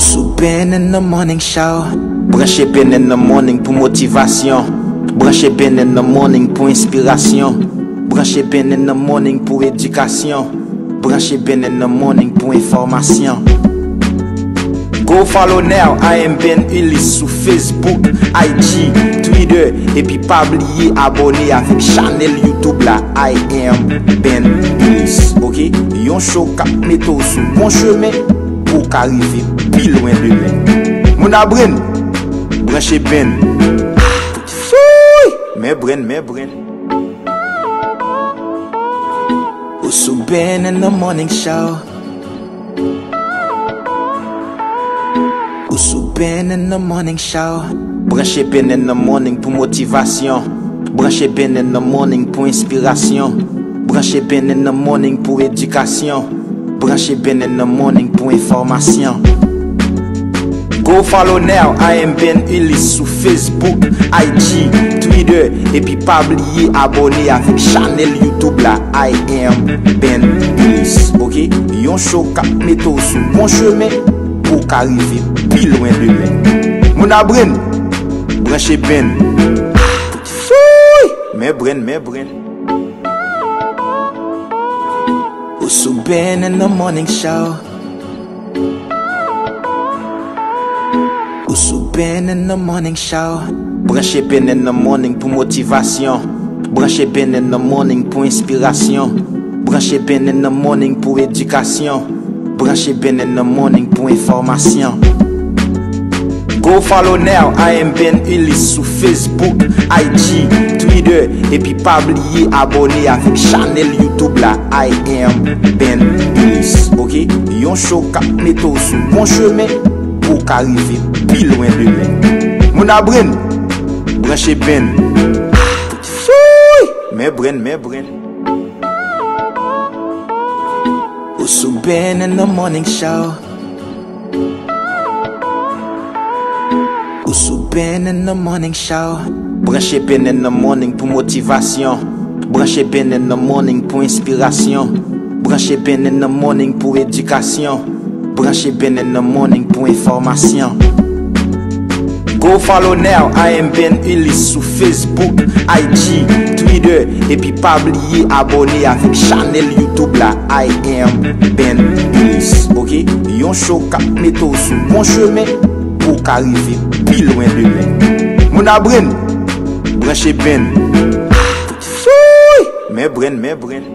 Sou Ben in the morning show Branche Ben in the morning pou motivasyon Branche Ben in the morning pou inspirasyon Branche Ben in the morning pou edukasyon Branche Ben in the morning pou informasyon Go follow now I am Ben Ulysse Sou Facebook, IG, Twitter E pi pabliye abonye avik chanel Youtube la I am Ben Ulysse Ok, yon show kap meto sou Pon cheme pou karive Pi lwen de lwen Mou na bren Branche benn Mè bren, mè bren Oso benn en a morning show Oso benn en a morning show Branche benn en a morning pou motivasyon Branche benn en a morning pou inspirasyon Branche benn en a morning pou edukasyon Branche benn en a morning pou informasyon Go follow now, I am Ben Ulysse Sou Facebook, IG, Twitter E pi pa bliye abone a chanel Youtube la I am Ben Ulysse Ok, yon show ka mette sou moun cheme Pou ka rive pi lwen de lwen Mou na bren, bren che bren Foui, mè bren, mè bren O sou Ben en a morning show Ou sou Ben in the morning show Branche Ben in the morning pou motivasyon Branche Ben in the morning pou inspirasyon Branche Ben in the morning pou edukasyon Branche Ben in the morning pou informasyon Go follow now, I am Ben Ulysse Sou Facebook, IG, Twitter E pi pabliye abone a chanel Youtube la I am Ben Ulysse Ok, yon show ka meto sou pon chomek K'arive pi lwen de lwen Moun a bren Branche bren Mè bren, mè bren Oso bren en a morning show Oso bren en a morning show Branche bren en a morning pou motivasyon Branche bren en a morning pou inspirasyon Branche bren en a morning pou edikasyon Branche ben en a morning pou informasyon. Go follow now. I am Ben Ulysse sou Facebook, IG, Twitter. E pi pa bliye abone a chanel Youtube la. I am Ben Ulysse. Ok, yon show ka meto sou moun cheme pou ka rive pi lwen de lwen. Moun a bren. Branche ben. Men bren, men bren.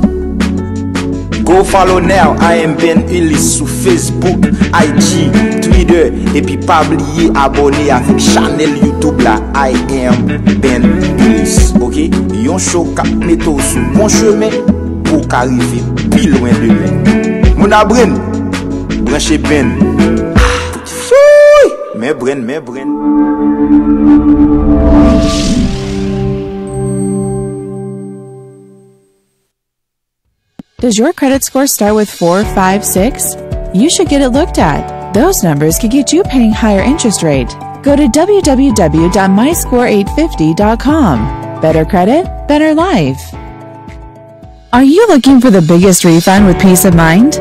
Bo follow now, I am Ben Ulysse Sou Facebook, IG, Twitter E pi pa bliye abone a chanel Youtube la I am Ben Ulysse Ok, yon show ka mette sou moun cheme Po ka rive pi lwen de lwen Moun a bren, brenche ah, bren Foui, men bren, men bren Does your credit score start with 456? You should get it looked at. Those numbers could get you paying higher interest rate. Go to www.myscore850.com. Better credit, better life. Are you looking for the biggest refund with peace of mind?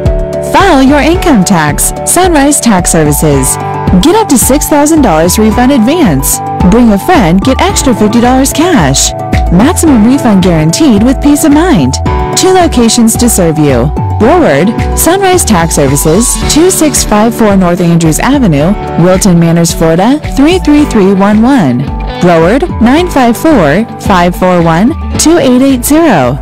File your income tax, Sunrise Tax Services. Get up to $6,000 refund advance. Bring a friend, get extra $50 cash. Maximum refund guaranteed with peace of mind two locations to serve you. Broward, Sunrise Tax Services, 2654 North Andrews Avenue, Wilton Manors, Florida, 33311. Broward, 954-541-2880.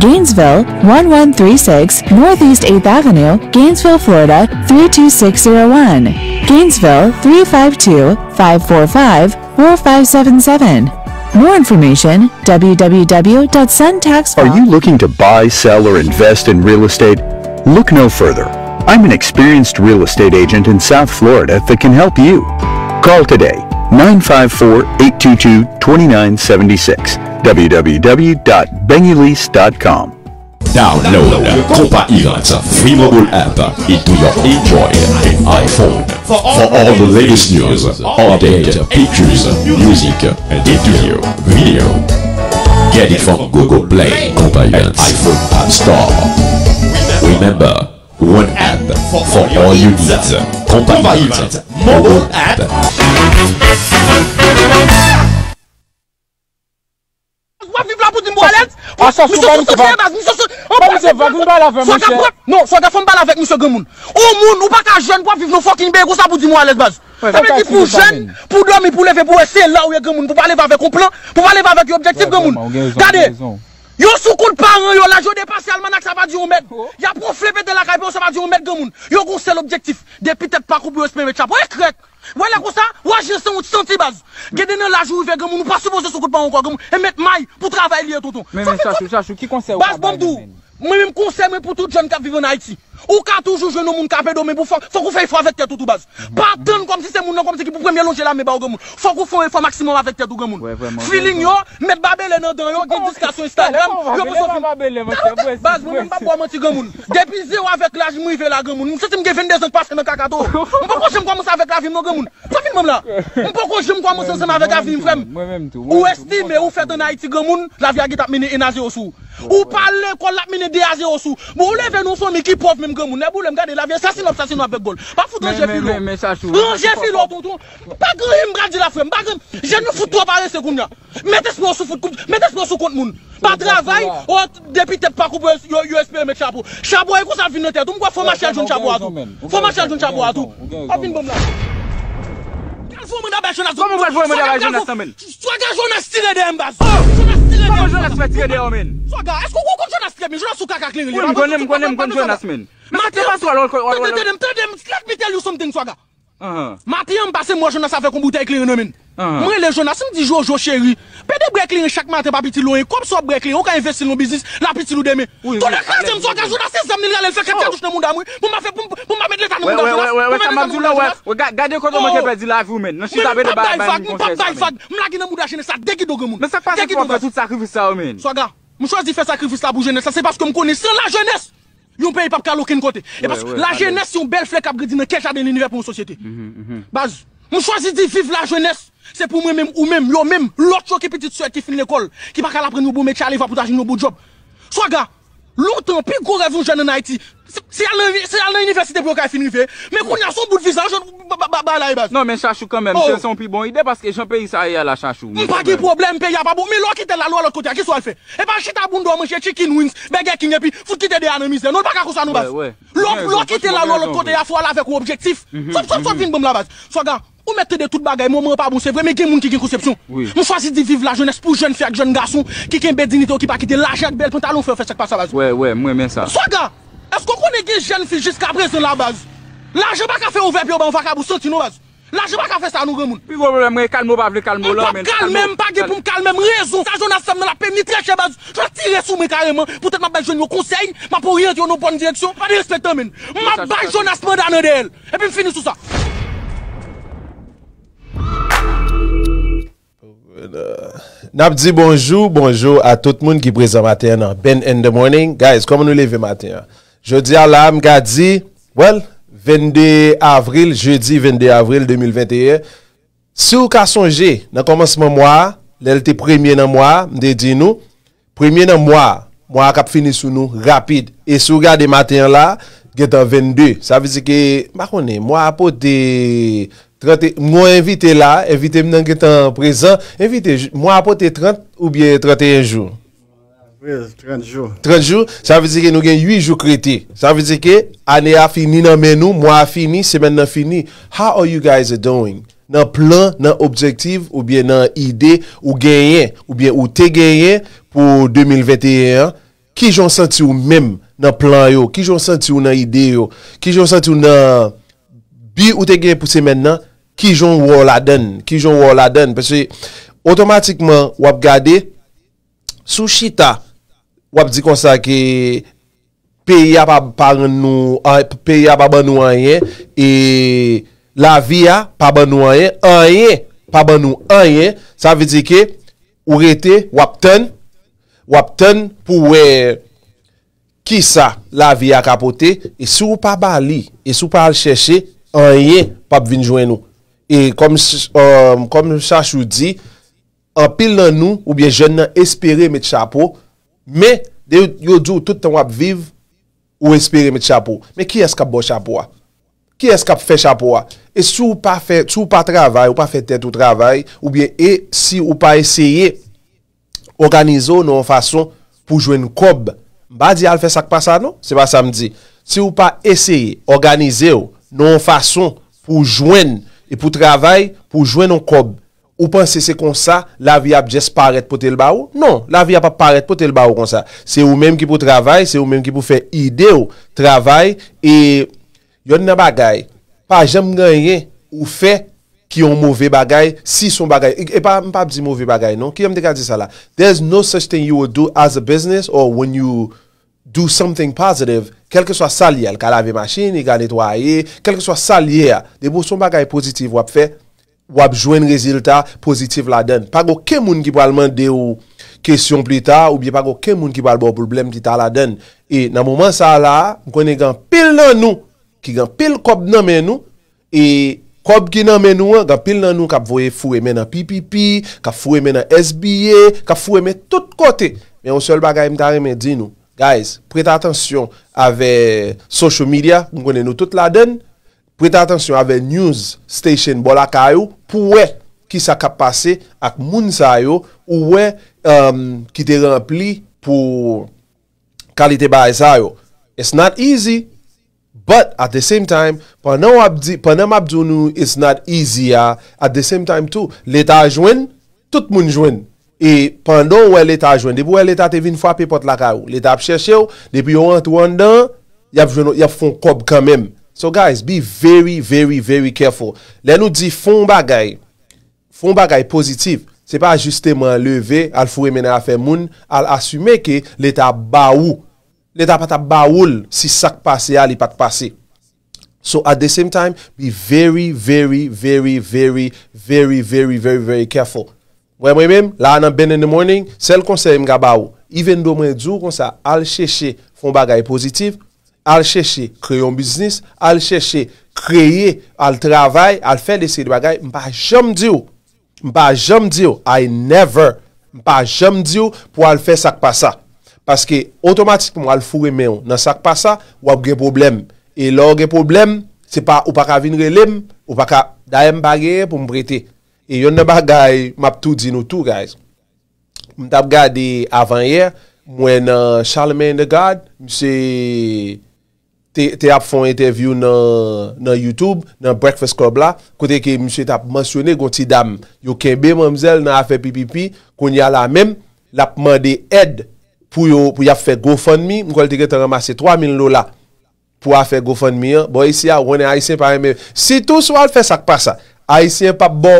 Gainesville, 1136 Northeast 8th Avenue, Gainesville, Florida, 32601. Gainesville, 352-545-4577. More information, www.suntax. Are you looking to buy, sell, or invest in real estate? Look no further. I'm an experienced real estate agent in South Florida that can help you. Call today, 954-822-2976, www.benulease.com. Download Compa free mobile app into your Android and iPhone for all the latest news, updated pictures, music, and interview, video. Get it from Google Play, Compa and iPhone App Store. Remember, one app for all you need. Copa mobile app. Bon, non, ou moun, ou pa ka jen pou aviv nou fokin bego, sa pou di moun alesbaz. Sa pe ki pou jen, pou dormi, pou leve, pou ese, la ou ye gen moun, pou pa leve avek, ou plan, pou pa leve avek yo objektif gen moun. Gade, yo soukou de paran yo, la jo de pase almanak sa va di omet, yo pou flepe de la kaipi, yo sa va di omet gen moun. Yo kou se l'objektif, de pitet pa koupi usme me chapo, ekrek. Eh, Wè lè kon sa, wè jè san wè ti santi baz Gè denè lajou ve gèmou, nou pa soubose sou koupan wè kwa gèmou E met may pou travay liye ton ton Mè mè chachou, chachou, ki konsè wè? Baz bandou Mwen mwen konse mwen pou tout joun kap vive nan Haiti. Ou ka toujou joun nou moun kap edo mwen pou fok. Fok ou fey fwa vek tè tou tout baz. Patan mm-hmm. kom si se moun nan kom se ki pou premyelon jè la mè ba ou gèmoun. Fok ou fwa e fwa maksimon vek tè tou gèmoun. Filing yo, met babelè nan dan yo, gè diska sou Instagram. Bon, yo pwè sou fwen. Baz mwen mwen mwen babelè mwen ti gèmoun. Depi zè wèk laj mwen yve la gèmoun. Mwen se ti mwen gè ven de zèk pasè mwen kakato. Mwen pokon jè mwen kwa monsan vek la vim nou Ou pa le kon lap mi ne de aze osu Bo le ven nou son mi ki pof menm gen moun Ne bole non, m gade la ve yon sasin op sasin op pek gol Pa foudan jepi lò Rangè fî lò ton ton Pa gen yon brad di la fèm Je nou foud to apare sekoun ya Mètes mè osu kont moun Pa drazay, depi tep pa koubo yon USP mèk chapo Chapo e kousan fin ne tèt Ou mwen fòm a chèl joun chapo atou Hopin bom la Kèl fò mwen a bè chèl a zon Swa kèl joun a stile de mbaz Swa kèl joun a stile de mbaz Mwen kon Jonas fè tike di ou men? Swaga, esko kon Jonas tike mi? Jonas sou kaka klingi li. Mwen kon Jonas men. Mati an basi mwen Jonas a fè koumbo te klingi no men? Ah. Mwen le jona, sin di jo jo cheri. Ped de brekli en chakman te bapiti lonye. Kom so brekli, ou ka investi lon bizis, lapiti loudeme. Toun e kaze mswa. Gen jona se zamne li ale feke. Kepke douchne moun damouye. Pou mwen fe poum a med letan moun damouye. Pou mwen letan moun damouye. Gade yon kontou mwen kepe di la voumen. Mwen pap day fag. Mwen laki nan moun da jenese. Sa degi doge moun. Mwen chwazi di fè sakrifis la bou jenese. Sa se paske m konen se la jenese. Yon pe ipap kalokin kote C'est pour moi même ou même, yo même, l'autre chose qui petite soeur qui finit l'école, qui va qu'à la prendre bon métier, aller voir pour t'acheter nos beaux job. Soit gars, longtemps, plus gros rêve jeune en Haïti, Se yal nan universite pou yo ka e finive Me koun yal son bout vizan e Nan men chachou kanmen Se yal son pi bon ide Paske jen pe yi sa yal la chachou Mpa ki problem pe yal pa bon Me lò ki te la lò lò kote ya Ki sou al fe? E pa chita bundo manche Cheek in wins Begekin epi Fout ki te de anemise Non baka kousa nou bas Lò ki te la lò lò kote ya Fou al avek ou objektif Sop sot mhm, mhm. vin bom la bas Swa gan Ou mette de tout bagay Mwen mwen pa bon se vwe Mwen gen moun ki gen konsepsyon Mwen fasi di viv la jones Pou jen Ou kon e gen si jiska prezen la baz? La je baka fe ouve pi ou ban vaka bou soti nou baz? La je baka fe sa nou gen moun? Pi vo mwen kalm ou ba vle kalm ou la men. Mwen pa kalm men, mwen pa ge pou m kalm men, mwen rezon. Sa Jonas Sam nou la pe mni treche baz. Jwa tire sou men kareman, pou tete ma bel joun yon konsey, ma pou riyen yon nou bon direksyon, pa de respetan men. Ma bel Jonas Sam dan ane de el. E pi m finis sou sa. Nap di bonjou, bonjou a tout moun ki prezen maten an. Ben end the morning. Guys, koman nou leve maten an? Jodi ala, mga di, well, 22 avril, jodi 22 avril 2021, sou ka sonje, nan komanseman mwa, lel te premye nan mwa, mde di nou, premye nan mwa, mwa kap fini sou nou, rapide, e sou gade matin la, getan 22, sa vize ke, makone, mwa apote 30, mwen invite la, invite mnen getan prezen, invite, mwen apote 30 ou bie 31 joun. 30 jou. 30 jou, sa vizeke nou gen 8 jou kreti. Sa vizeke, ane a fini nan menou, mwa a fini, semen nan fini. How are you guys doing? Nan plan, nan objektiv, ou bien nan ide, ou genyen, ou bien ou te genyen pou 2021, ki joun senti ou mem nan plan yo, ki joun senti ou nan ide yo, ki joun senti ou nan bi ou te genyen pou semen nan, ki joun wou wou la den, ki joun wou wou la den, pese, otomatikman wap gade, sou chita, wap di konsa ki peya pa ban nou anyen, e la viya pa ban nou anyen, anyen, pa ban nou anyen, sa vi di ki ou rete wap ten, wap ten pou we ki sa la viya kapote, e sou pa bali, e sou pa al cheshe, anyen pa binjwen nou. E um, kom sa chou di, an pil nan nou ou bie jen nan espere met chapo, Me, yo di ou tout an wap viv ou espire mit chapou. Me ki es kap bo chapou a? Ki es kap fe chapou a? E sou ou pa fe, sou ou pa travay, ou pa fe tet ou travay, ou bien e si ou pa eseye organize ou nou an fason pou jwen nou kob. Ba di al fe sak pa sa nou? Se pa sa m di. Si ou pa eseye organize ou nou an fason pou jwen, e pou travay, pou jwen nou kob. Ou panse se kon sa, la vi ap jes paret pou tel ba ou? Non, la vi ap ap paret pou tel ba ou kon sa. Se ou menm ki pou travay, se ou menm ki pou fe ide ou travay, e yon nan bagay, pa jem ganyen ou fe ki yon mouve bagay, si son bagay, e, e pa mpa bzi mouve bagay, non? Ki yon dekade sa la? There is no such thing you would do as a business, or when you do something positive, kelke so sal yel, ka lave machini, ka netwaye, kelke so sal yel, debo son bagay pozitiv wap fe, wap jwen rezilta pozitif la den. Pa go ke moun ki palman de ou kesyon pli ta, ou biye pa go ke moun ki palman bo problem ti ta la den. E nan mouman sa la, mwen konen gen pil nan nou, ki gen pil kob nan men nou, e kob ki nan men nou, gen pil nan nou kap vwe fwe men an PPP, kap fwe men an SBA, kap fwe men tout kote. Men yon sol bagay mtare men di nou, guys, prit atensyon ave social media, mwen konen nou tout la den, Preta atensyon ave news station bo la kayo pou wey ki sa kap pase ak moun sayo ou wey um, ki te rempli pou kalite baye sayo. It's not easy. But at the same time, pwennan wap di, pwennan wap di nou, it's not easy ya. At the same time too, leta jwen, tout moun jwen. E pwennan wè leta jwen, debi wè leta te vin fwa pe pot la kayo. Leta ap cheshe yo, debi yo an tou an dan, ya fon kob kan menm. So guys, be very, very, very careful. Le nou di fon bagay. Fon bagay pozitif. Se pa ajuste man leve, al fwe mena afe moun, al asume ke leta ba ou. Leta pata ba oul, si sak pase a, li pati pase. So at the same time, be very, very, very, very, very, very, very, very careful. Wey mwen men, la anan ben in the morning, sel konsey mga ba ou. Even do men djou konsa, al cheche fon bagay pozitif. Al chèche kreyon biznis, al chèche kreyye, al travay, al fè desè di bagay, mpa jom di ou. Mpa jom di ou, I never, mpa jom di ou pou al fè sak pa sa. Paske, otomatik mwa al fure men ou, nan sak pa sa, wap ge problem. E lò ge problem, se pa ou pa ka vinre lem, ou pa ka dayem bagay pou mprete. E yon de bagay, map tou di nou tou, guys. Mta ap gade avan yer, mwen Charlemagne de Gade, mse... te ap fon interview nan YouTube, nan Breakfast Club la, kote ke msye tap mansyone gonti dam, yo kembe mamzel nan afe pipipi, konya la mem, lap mande ed, pou yo ap fe gofund mi, mkwel teke ta ramase 3000 lola, pou afe gofund mi an, bo yisi ya, wone Aisyen pa reme, si tou swal fe sak pa sa, Aisyen pa bo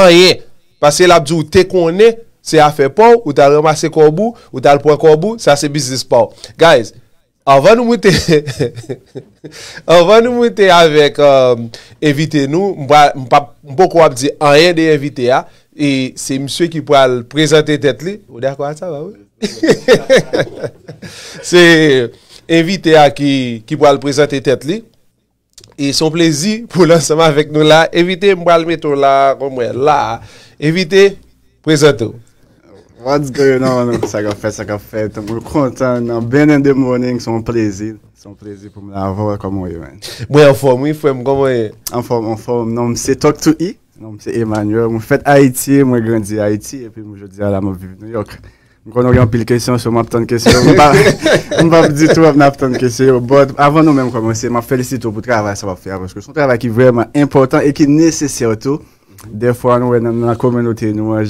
anye, pase la djou te konen, se afe pou, ou ta ramase korbu, ou ta alpwen korbu, sa se bizis pou. Guys, Avan nou mwete, avan nou mwete avèk evite euh, nou, mpap mpoko ap di an rè de evite a, e se mswe ki po al prezante tèt li, ou de akwa sa va ou? Se evite a ki po al prezante tèt li, e son plezi pou lansama avèk nou la, evite mwale meto la, evite prezante ou. Non, se a kap fete, se a kap fete. Mwen kontan, non, e. non, эксперten de mounen, son prezi. Son prezi pou mwen ava k Delirembe. èn vide premature mwen konponye. Mär flak wrote, shutting out the Act Ele outreach announcement today. Nan mwen Pati Emmanuel. São a PAV reé of amar a Fraga. Mwen kesoy Sayar. Abon nan mwen fòl casi cause yon travane e men fèlicati wanne fè layan bom at vaté Alberto Hiro. Penyo an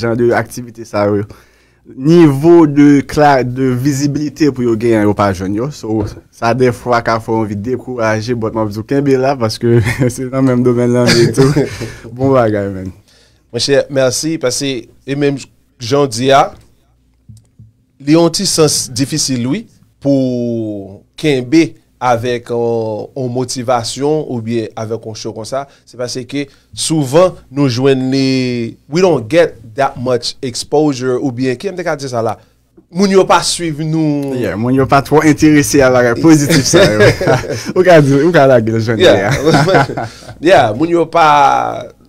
feiyeye. Nivou de visibilite pou yo gen yo pa joun yo. So, sa de fwa ka fwa anvi dekouraje, botman vizou kenbe la, paske se nan menm do bon men lan vey tou. Bon vwa, gay men. Mwenche, mersi, paske, e menm joun diya, li yon ti sens difisi lwi pou kenbe avek an motivasyon ou biye avek an chou kon sa, se paske ke souvan nou joun li, we don't get that much exposure, ou bien, kim de ka de sa la, moun yo pa suiv nou. Yeah, moun yo pa tro interese ala, pozitif sa yo. Ou ka la gil, jwen de ya. Yeah, moun yo pa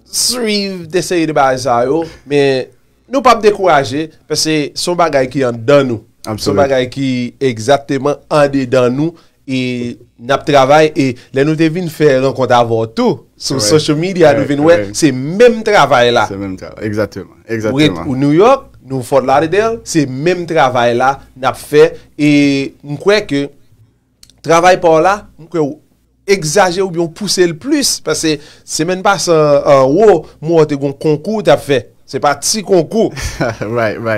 suiv deseye de ba sa yo, men, nou pa m dekouraje, pese som bagay ki an dan nou, som bagay ki egzateman an de dan nou, E nap travay, e lè nou te vin fè lò kont avò tou, sou sosyo midya, nou vin wè, se mèm travay la. Se mèm travay, ekzatèman, ekzatèman. Ou et ou New York, nou Fort Lauderdale, se mèm travay la, nap fè, e mkwè ke travay pou la, mkwè ou egzajè ou biyon pousse l plus. Pase se mèn pas an wò, mwè ou te gon konkou tap fè, se pa ti konkou. Vè, vè.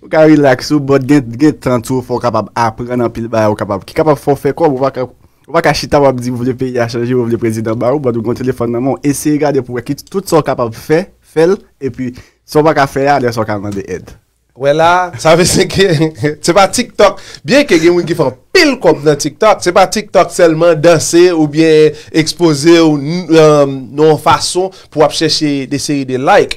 Ou ka rilaks ou, bot gen 30 ou fon kapab apre nan pil bar ou kapab. Ki kapab fon fe kon, ou wak a chita wak di voule pe ya chanje ou voule prezident bar ou, bot ou kon telefon nan moun, ese yi gade pou wak ki tout son kapab fe, fel, e pi son wak a fe ya, lè son kapab mande ed. Wè la, sa ve se gen, se pa TikTok, bien ke gen wengi fon pil kom nan TikTok, se pa TikTok selman danse ou bien expose ou euh, non fason pou ap chese de seri de like,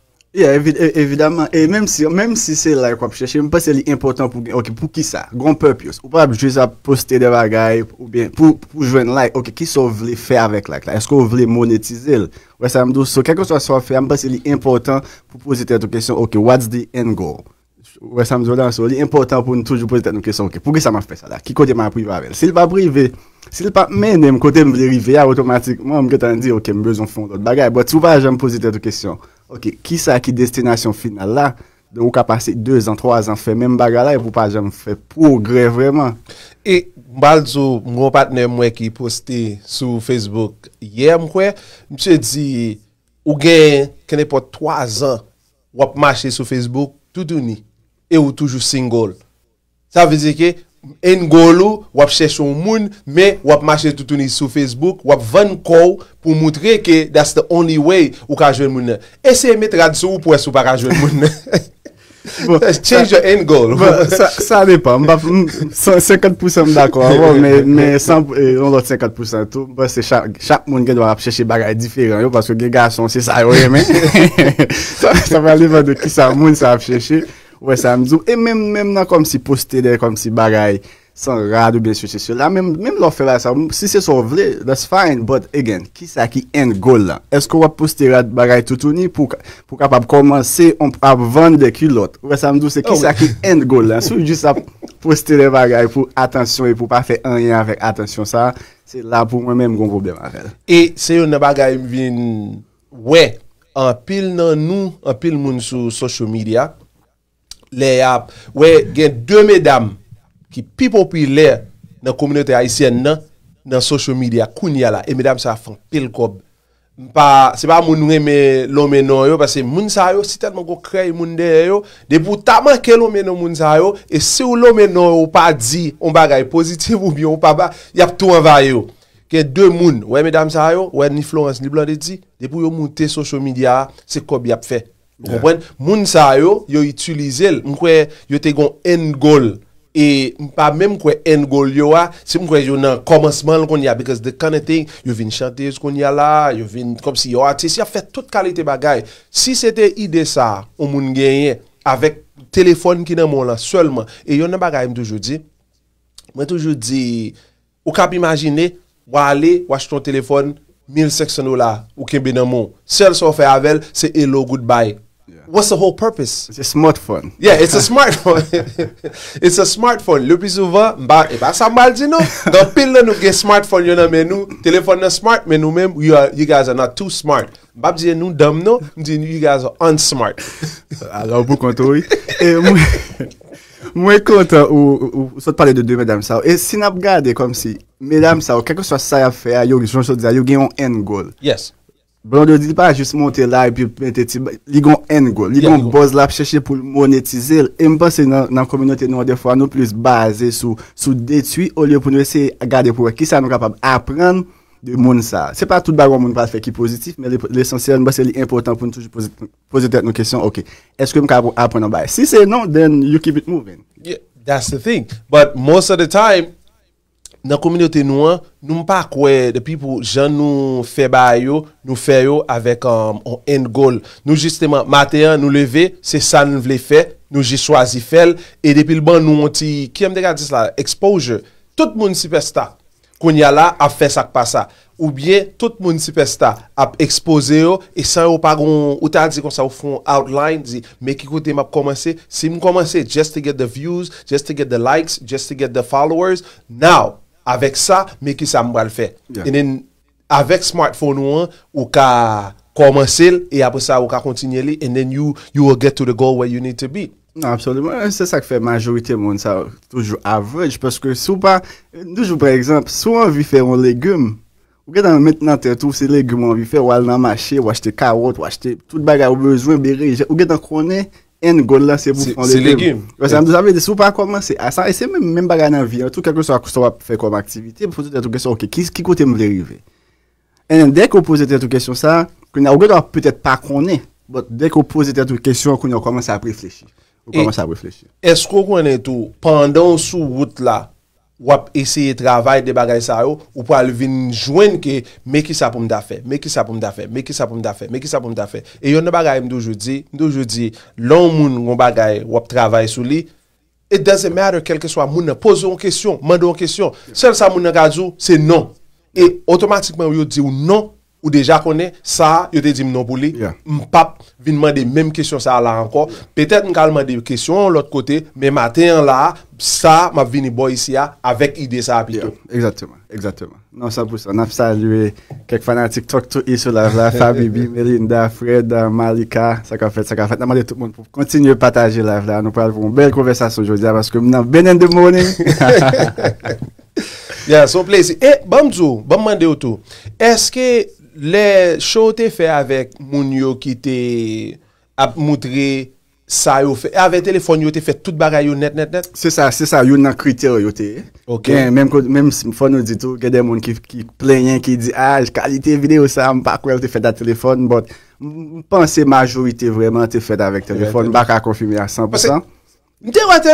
Ye, evidaman, e menm si, menm si se la kwa pwap chèche, mwen pas se li impotant pou gen, ok, pou ki sa? Gon perpiyos, ou pwap jwè sa poste de bagay, ou ben, pou jwen like, ok, ki sa ou vle fè avèk like la? Esko ou vle monetize l? Ouè sa mdou, so, kèkou sa ou fè, mwen pas se li impotant pou pouzi tètou kèsyon, ok, what's the end goal? Ouè sa mdou dan, so, li impotant pou nou toujou pouzi tètou kèsyon, ok, pou ki sa mwè fè sa la? Ki kote mwen apriva avèl? Se l va brive, se l pa mènen mkote m Ok, ki sa ki destinasyon final la? Ou ka pase 2 an, 3 an fe, men baga la, e pou pa jan fe progre vreman. E, balzo, mwen patne mwen ki poste sou Facebook yè mwen kwe, mwen se di, ou gen, kene pou 3 an, wap mache sou Facebook, toutou ni, e ou toujou single. Sa vize ke... end goal ou wap chèche ou moun mè wap mache toutouni sou Facebook wap van kou pou moutre ke that's the only way ou ka jwen moun ese met rad sou pou es ou pa ka jwen moun bon, bon, change your end goal bon, sa le pa 50% m d'akwa mè 100% chak moun gen dwa wap chèche bagay diferent yo paske gen gason se sa yo sa va li vè de ki sa moun sa wap chèche Wè sa mdou, e mèm nan kom si poste dey kom si bagay san rade ou benswese sou la, mèm lò fè la sa, si se sou vle, that's fine, but again, ki sa ki end goal la? Eskou wap poste dey bagay toutouni pou kapap komanse, pou kapap vande ki lot? Wè sa mdou, se ki sa ki end goal la? Sou jis sa poste dey bagay pou atensyon e pou pa fè anyen avèk atensyon sa, se la pou mwen mèm goun vobèm avèl. E se yon nan bagay vin, wè, an pil nan nou, an pil moun sou sosyo midya, Le yap, we gen dwe medam ki pi popi le nan komunite Aisyen nan, nan sosyo midya, koun ya la, e medam sa fang pel kob. Se pa moun wene lome non yo, pase moun sa yo, si talman kou kreye moun de yo, de pou ta manke lome non moun sa yo, e se ou lome non yo ou pa di, ou bagay pozitiv ou myon ou pa ba, yap tou ava yo. Gen dwe moun, we medam sa yo, we ni Florence ni Blondie di, de pou yo moun te sosyo midya, se kob yap fey. Moun sa yo, yo itulize l, mwen kwe yo te gon end goal. E mwen pa mwen mwen kwe end goal yo a, se mwen kwe yo nan komansman l kon ya. Because the kind of thing, yo vin chantez kon ya la, yo vin kom si yo a. Si a fet tout kalite bagay. Si se te ide sa, ou moun genye, avek telefon ki nan moun la, solman. E yo nan bagay mwen toujou di, mwen toujou di, ou kap imagine, wale, wache ton telefon, mil seksyon ou la, ou kembe nan moun. Se l se ou fe avel, se elou goudbaye. What's the whole purpose? It's a smartphone. Yeah, it's a smartphone. It's a smartphone. Le piso va, mba, e ba sa mbal di nou. Don pil la nou gen smartphone yon nan menou. Telefon nan smart, menou menou. You guys are not too smart. Bab diye nou dumb nou, mbi diye nou you guys are unsmart. A la ou pou kontou yi. E, mwen konta ou sot pale de dwi, mbèdame sa ou. E sinap gade kom si, mbèdame sa ou, kèkou sa sa ya fe a yon, yon gen yon end goal. Yes. Blon do di pa jist monte la e pi pwenteti. Ligon en go. Ligon boz la chèche pou monetize. E mpa se nan kominyote nou adefwa nou plis baze sou detui. Ou liyo pou nou ese agade pou wè ki sa nou kapap apren de moun sa. Se pa tout bagon moun pa se fè ki pozitif. Lisonse an mpa se li impotant pou nou touj pou pouzitè nou kesyon. Eske mk apren an bay? Si se nou, then you keep it moving. That's the thing. But most of the time, nan kominyote nou an, nou mpa kwe, depi pou jan nou febay yo, nou feyo avèk an um, end goal. Nou jisteman, matè an nou leve, se sa nou vle fe, nou jiswa zi fel, e depi l ban nou mwoti, ki am dekade dis la, exposure. Tout moun sipe sta, kon ya la, ap fè sak pa sa. Ou bien, tout moun sipe sta, ap expose yo, e san yo pag ou ta di kon sa ou fon outline, di, mek ikoute m ap komanse, si m komanse, just to get the views, just to get the likes, just to get the followers, now, Avèk sa, mè ki sa mwa l fè. Enen, avèk smartphone ou an, ou ka komansil, e apè sa ou ka kontinye li, enen you will get to the goal where you need to be. Absolument, c'è sa k fè majorite moun, sa toujou avèj, pèskè sou pa, doujou pèr exemple, sou an vi fè yon legume, ou gè dan mèt nan tè touf se legume, an vi fè wal nan machè, wache te kawot, wache te tout baga, ou bezwen beri, ou gè dan konè, en goun ah, la se pou fande. Si legi. Bas an mdou sa mwen de sou pa koman se. Asan, e se mwen mwen baga nan vi, an tou kakon sa akousta wap fe koman aktivite, pou fote te tou kesyon, ok, ki kote mwen le rive? En, dek ou pose te tou kesyon sa, kwen a ou gwen a peutet pa kone, bot dek ou pose te tou kesyon kwen a koman sa preflechi. Ou koman sa preflechi. E, esko kwen etou, pandan sou wout la, wap eseye travay de bagay sa yo ou pou al vin jwen ke meki sa pou mda fe, meki sa pou mda fe, meki sa pou mda fe, meki sa pou mda fe. E yon ne bagay mdoujou di, mdoujou di, lon moun ngon bagay wap travay sou li, it doesn't matter kelke swa moun, pose yon kesyon, mande yon kesyon, sel sa moun ragazou, se non. E otomatikman yon di ou non, Ou deja konen, sa yo te di mnou boulé, mpap vinman de mèm kèsyon sa la anko. Pètèt m kalman de kèsyon lòt kòtè, mèm atè yon la, sa m ap vini bo yisi ya, avèk ide sa ap lè. Eksatèman, eksatèman. Non sa bousan, an ap salüe kek fanatik trok tou iso la vla, Fabibi, Melinda, Fred, Malika, sak a fèt, sak a fèt. Nanman de tout moun pou kontinye patajè la vla, nou pral pou m bel konvesasyon jòdia, vanske m nan benen de mouni. Ya, son plezi. E, eh, bamdzo, bamman de ou tou, eske... Le show te fè avèk moun yo ki te ap moudre sa yo fè, avèk telefon yo te fè tout bagay yo net net net? Se sa, se sa, yo nan kriter yo te. Ok. Mèm fon ou ditou, genè moun ki plènyen ki di, a, ah, kalite video sa, mpak wèl te fè da telefon, bòt, bon, mpansè majorite vwèman te fèd avèk telefon, bak akonfimi a 100%. Mwen te wate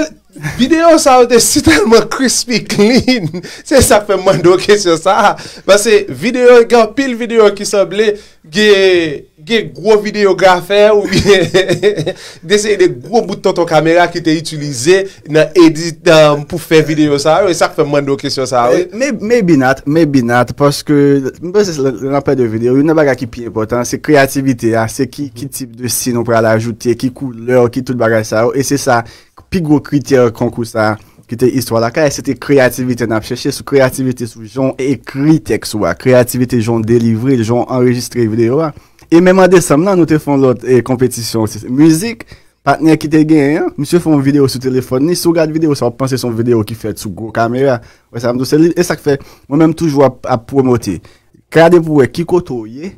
videyo sa ou de si telman crispy clean, se sakpe mando kesyon sa ou. Mwen se videyo, pou videyo ki seble, ge glo videyografer ou de se de glo bouton ton kamera ki te utilize nan edit pou fe videyo sa ou. E sakpe mando kesyon sa ou. Maybe not, maybe not, pwoske mwen se lene apè de videyo. Yon nan bagay ki piye botan, se kreativite a. Se ki tip de sinon pou al ajouti, ki koule, ki tout bagay sa ou. E se sa. Pi gwo kriter konkou sa, ki te istwa la ka, e se te kreativite nan ap cheshe, sou kreativite sou joun ekritek sou a, kreativite joun delivre, joun enregistre videyo a. E menm an desam nan nou te fon lote e kompetisyon. Muzik, patner ki te gen, msye fon videyo sou telefon ni, sou gade videyo sa, ap panse son videyo ki fet sou gwo kamera, wè sa amdou se li, e sa kfe, mwen menm toujwa ap promote. Kade pou e, ki koto ou ye,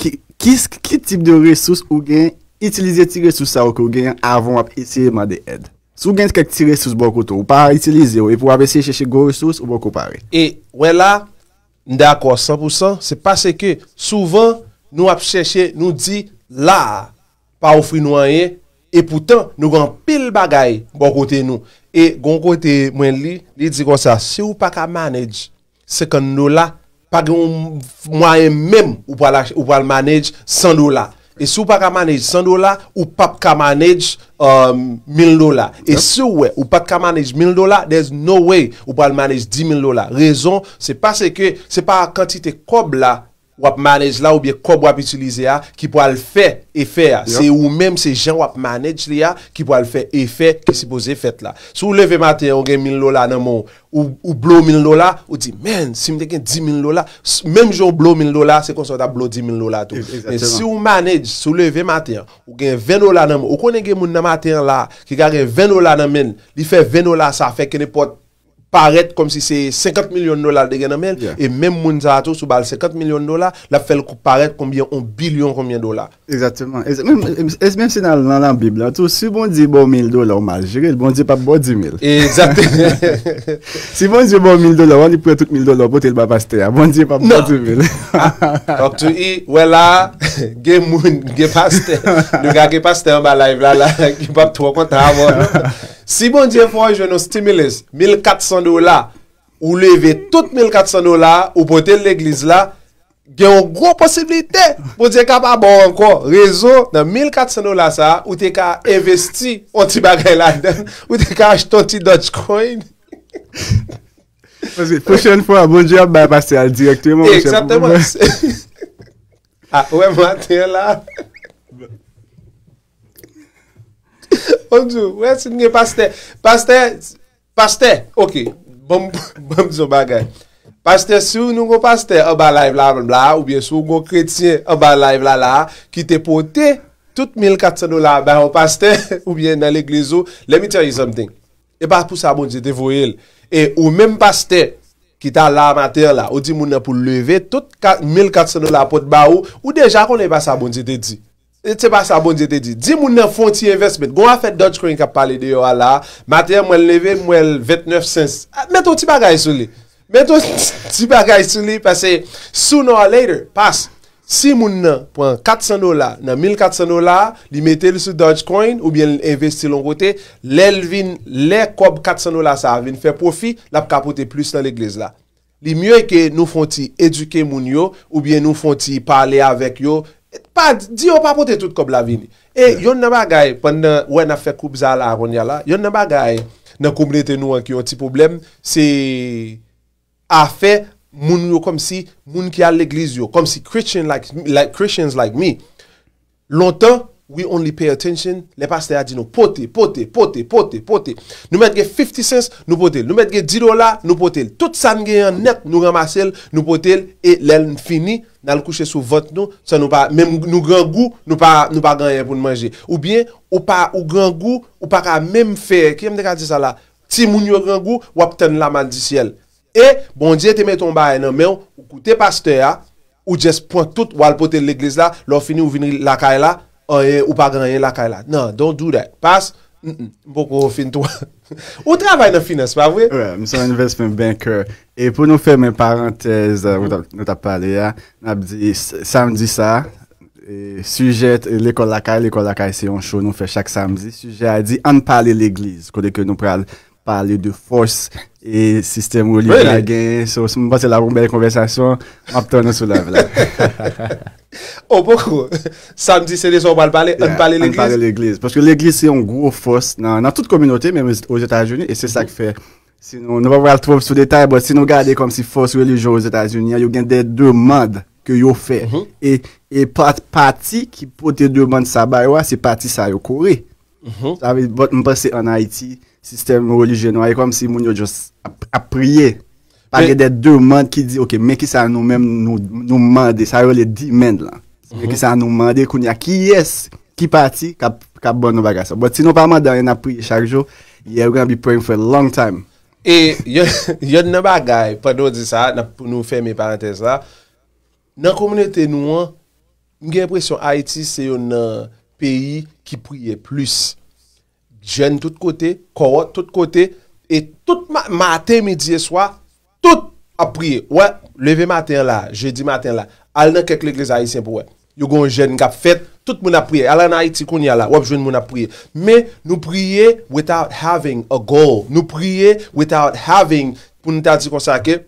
ki tip de resous ou gen yon? itilize ti resous sa ou kou gen avon ap itileman de ed. Sou gen skak ti resous bo koutou, ou pa a itilize ou, e pou ap ese cheche go resous ou bo koupare. E, wè la, nda akos 100%, se pase ke souvan nou ap cheche, nou di la pa ou fri nou anye, e poutan nou gan pil bagay bo kote nou. E, gon kote mwen li, li di konsa, se ou pa ka manej, se kon nou la, pa gen mwen anye men ou pa al manej, se kon nou la, E sou pa ka manej 100 dola, ou pa um, e pa ka manej 1000 dola. E sou we, ou pa pa ka manej 1000 dola, there's no way ou pa pa manej 10 000 dola. Rezon, se pase ke se pa a kantite kob la, Wap manej la ou bye kob wap itilize a Ki pou al fè efè a Se ou menm se jen wap manej li a Ki pou al fè efè, ki si pou zè fèt la Se ou leve maten, ou gen min lola nan mon Ou blow min lola Ou di e, men, si mwen gen 10 min lola Menm jen ou blow min lola, se konsanta blow 10 min lola Men si ou manej Se ou leve maten, ou gen 20 lola nan mon Ou konen gen moun nan maten la Ki gage 20 lola nan men Li fè 20 lola sa fè kene pot paret kom si se 50 milyon dolar de gen amel e menm moun zato sou bal 50 milyon dolar la fel paret konbien 1 bilion konbien dolar exactement es menm se nan lan bib la si bon di bo 1000 dolar mal jirel bon di pap bo 10 mil si bon di bo 1000 dolar an li pre tout 1000 dolar potel ba paste bon di pap bo 10 mil wè la gen moun gen paste nou ga gen paste an ba live la ki pap 3 konta avon Si bon diye fwa jwen nou stimulus, 1,400 dola, ou leve tout 1,400 dola, ou pote l'eglize la, gen yon gro posibilite, pou bon diye ka pa bo anko, rezo, nan 1,400 dola sa, ou te ka investi, ou te ka ashton ti dojkoin. Fosye, fosye, fwa, bon diye ap baypase al direktive, moun chèpou. A, ou e mwate la. Onjou, wè si nge paste, paste, paste, ok, bom, bom zo bagay. Paste sou nou ngo paste, oba laiv la, oubyen sou ngo kretien, oba laiv la la, ki te pote, tout mil katsenou la, ba ou paste, oubyen nan l'eglizou, let me tell you something, eba pou sa bonjite vou el, e ou men paste ki ta la mater la, ou di moun apou leve, tout mil katsenou la pot ba ou, ou deja kon eba sa bonjite di. E ti ba sa bon di te di. Di moun nan fon ti investmet. Gon a fet Dogecoin kap pale de yo a la. Mateye mwen leve mwen 29 cents. Meton ti ba gaye sou li. Meton ti ba gaye sou li. Pase sou nou a later. Pas. Si moun nan pon 400 dola nan 1400 dola. Li metel sou Dogecoin. Ou bien investi lon kote. Le vin le kob 400 dola sa. Vin fe profi. Lap kapote plus nan l'egleze la. Li mye ke nou fon ti eduke moun yo. Ou bien nou fon ti pale avek yo. Di yo pa pote tout kob la vini. E yon naba gaye, pwenn wè na fe koub zala akon yala, yon naba gaye, nan koub lete nou an ki yon ti poublem, se a fe moun yo kom si moun ki al l'egliz yo, kom si Christians like me. Lontan, we only pay attention, le pasteya di nou pote, pote, pote, pote, pote. Nou metge 50 cents, nou pote. Nou metge 10 dola, nou pote. Tout san gen yon net, nou ramase l, nou pote l, e lèl nfini, nan l kouche sou vot nou, sa nou pa, mèm nou gen gou, nou pa, nou pa gen yè pou nou manje. Ou bien, ou pa, ou gen gou, ou pa ka mèm fè, kèm de ka di sa la? Ti moun yo gen gou, wap ten la man di siel. E, bon diè te meton baye nan, mèm, ou koute paste ya, ou jès ah, point tout, wal pote l l'eglise la, lò fini ou vini la kè la, ou pa gen yè la kè la. Nan, don doudè, pas, Mpoko fin to. Ou travay nan fin aswa, wè? Mwen son anvesmen ben kè. E pou nou fè men parantez euh, nou tap pale ya, samdi sa, e sujet l'Ecole Lacan, l'Ecole Lacan se yon show nou fè chak samdi, sujet a di an pale l'Eglise, kode ke nou pale de fos e sistem ou li yon agen. Mwen se mwen bote la moun bel konvesasyon, mwen ap ton nou sou la vle. Ou bokou, samdi se de zo wan pale, an pale l'eglise. An pale l'eglise, porske l'eglise se yon gou ou fos nan tout kominote, mèm ou etajouni, e se sa k fè. Si nou nou wap wap wap sou detay, si nou gade kom si fos relijon ou etajouni, a yo gen dey dey dey mande ke yo fè. E pati ki pote dey dey mande sa baywa, se pati sa yo kore. Avè bot mpase an Haiti, sistem relijon nou, a yo kom si moun yo just apriye. Uh-huh. Bon Agè bon, de dè dè mènd ki di, ok, mè ki sa nou mèm nou mèndè, sa yo lè dè mènd lan. Mè ki sa nou mèndè koun ya ki yes, ki pati, ka bon nou bagay sa. Bòt si nou palman dan yon apriye chak jo, yon yon be praying for a long time. E yon nou bagay, pwè nou di sa, nou fèmè parantez la, nan komunete nou an, mè gen presyon Haiti se yon nan euh, peyi ki priye plus. Jen tout kote, korot tout kote, et tout matè medye swa, Tout ap prie. Ouè, leve matin la, jedi matin la. Al nan kek l'egleza yi sepou. Yow goun jen, nga pfet. Tout moun ap prie. Al nan a iti koun ya la. Wap jwen moun ap prie. Me nou prie without having a goal. Nou prie without having. Poun nou ta di konsa ake.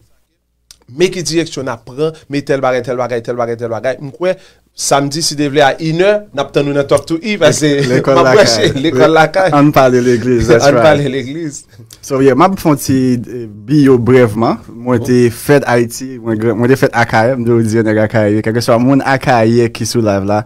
Me ki diyeksyon ap prie. Me tel bare tel bare tel bare tel bare. Mkwen mwen. Samdi si devle a ine, nap tan nou natwak tou i, vase mabwache, l'ekol l'akay. An pale l'eglise, that's right. An pale l'eglise. So yeah, mabw fwant si biyo brevman, mwen te fet Haiti, mwen te fet Akaye, mwen te wou diyoner Akaye. Kèkè so a moun Akaye ki sou la vla,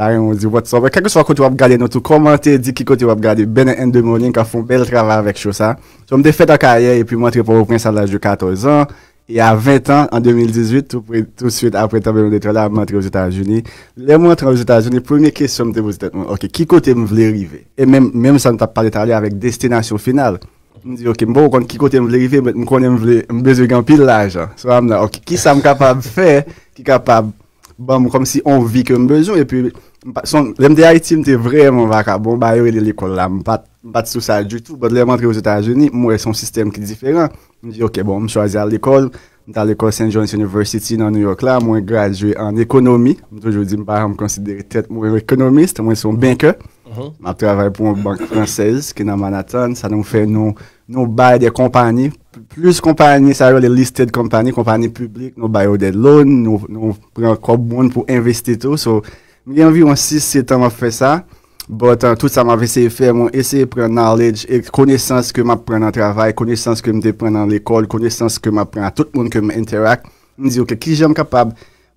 darè moun di wot so. Kèkè so a koti wap gade nou, tou komante di ki koti wap gade, ben en de moun lin ka foun bel travè avèk chou sa. So mwen te fet Akaye, epi mwantre pou wopren sa vla jou 14 an. Y a 20 an, an 2018, tout suite apre tabe mwen detre la, mwen tre yo zi ta jouni. Le mwen tre yo zi ta jouni, premier kesyon mwen te pou zite, ok, ki kote mwen vle rive? E menm sa mwen tap pale talye avèk destinasyon final. Mwen di, ok, mwen pou kon ki kote mwen vle rive, mwen kon mwen vle, mwen bezo yon pil la jan. Swa mwen la, ok, ki sa mwen kapab fè? Ki kapab, bon, mwen kom si on vi ke mwen bezo, e pi, mwen pa son, lèm de Haiti mwen te vreman va ka, bon, ba yon yon lè lè kol la, mwen pat. bat sou sa joutou, bat le mantre ou Zotajouni, mwen son sistem ki diferan, mwen di, ok, bon, mwen chwazi al ekol, mwen tal ekol St. John's University nan New York la, mwen gradjou en ekonomi, mwen toujou di mba, mwen konsidere tèt mwen ekonomist, mwen son banker, mwen mhm. travay pou mwen bank fransez ki nan Manhattan, sa nou fè nou bay de kompani, plus kompani, sa yo le liste de kompani, kompani publik, nou bay ou de loan, nou pran kop bon pou investi tou, so, mwen yonvi yon 6-7 an mwen fè sa, Bout an, uh, tout sa m av eseye fe, m ou eseye pren knowledge, e koneysans ke m ap pren nan travay, koneysans ke m depren nan lekol, koneysans ke m ap pren a tout moun ke m enterak. M di yo ke ki jom kapab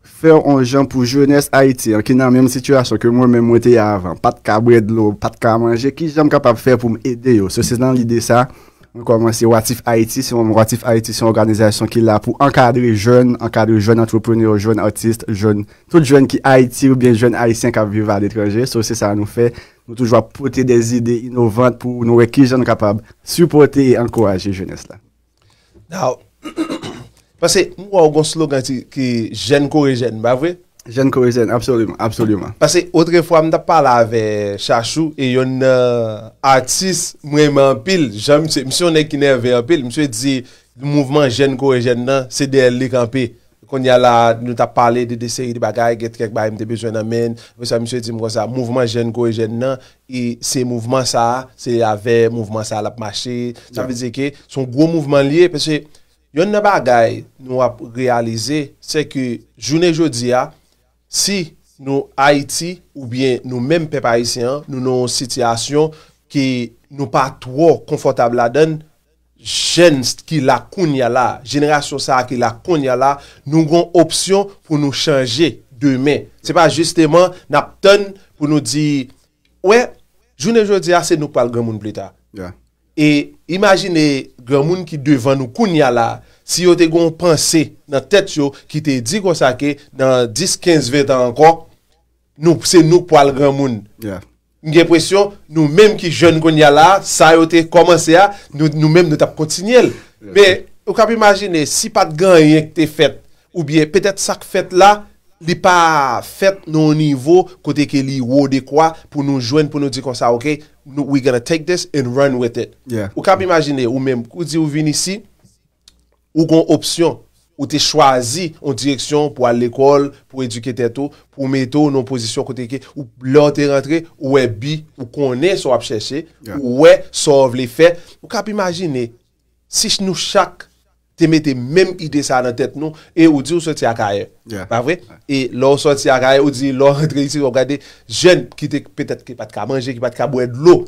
fer on jan pou jounes Haiti, an ki nan menm situasyon ke m ou menm wete ya avan, pat ka bredlo, pat ka manje, ki jom kapab fer pou m ede yo, se se nan lide sa. Mwen kwa mwen se Watif Haiti, se mwen Watif Haiti se yon organizasyon ki la pou ankadre joun, ankadre joun entreprenyor, joun artiste, joun tout joun ki Haiti ou bien joun Haitien ka vive al etranje. So se sa nou fe, mwen toujwa pote de zide inovant pou nou reki joun kapab, supporte e ankoraje jounes la. Nou, pase mwen waw gonslo ganti ki joun kore joun, ba vwe? Jen korejen, absolutman. Pase, outre fwa, mta pala ave Chachou, e yon euh, artist mwen man pil, mse yon ekine ve yon pil, mse yon dizi, mouvman jen korejen nan, se delik anpi. Kon yala, nou ta pali de deseri di bagay, get kèk bay mte beswen anmen, mse yon dizi mwa sa, mouvman jen korejen nan, se mouvman sa, se ave mouvman sa la p'mashe, sa vize ke, son gro mouvman liye, pese, yon na bagay nou ap realize, se ki, jounen jodi ya, ah, Si nou Haiti ou bien nou menm pepa ici an, nou nou sityasyon ki nou pa tro konfortab la den, jenst ki la koun ya la, jenreasyon sa ki la koun ya la, nou gon opsyon pou nou chanje demen. Se pa justeman nap ton pou nou di, wè, jounen joun di ase nou pal gwen moun pleta. E imajine gwen moun ki devan nou koun ya la. Si yo te gon panse nan tet yo ki te di kon sa ke, nan 10-15 vet an kon, se nou po al gen moun. Nge presyon, nou menm ki jen kon ya la, sa yo te komanse ya, nou menm nou tap kontinye l. Men, ou kap imagine, si pat gen yon ke te fet, ou bie petet sak fet la, li pa fet nou nivou kote ke li wode kwa, pou nou jwen pou nou di kon sa, ok? We gonna take this and run with it. Ou kap imagine, ou menm, kou di ou vin isi, Ou kon opsyon, ou te chwazi On direksyon pou al l'ekol Pou eduke teto, pou meto non posisyon Koteke, ou lò te rentre Ouè bi, ou konè sou ap chèche Ouè, sou avle fè Ou kap imagine, si ch nou chak Te mette mem ide sa nan tèt nou E ou di ou soti akaye Pa vre? E lò ou soti akaye Ou di lò rentre iti, ou gade Jen, ki te petat ki pat ka manje, ki pat ka bouè Dlo,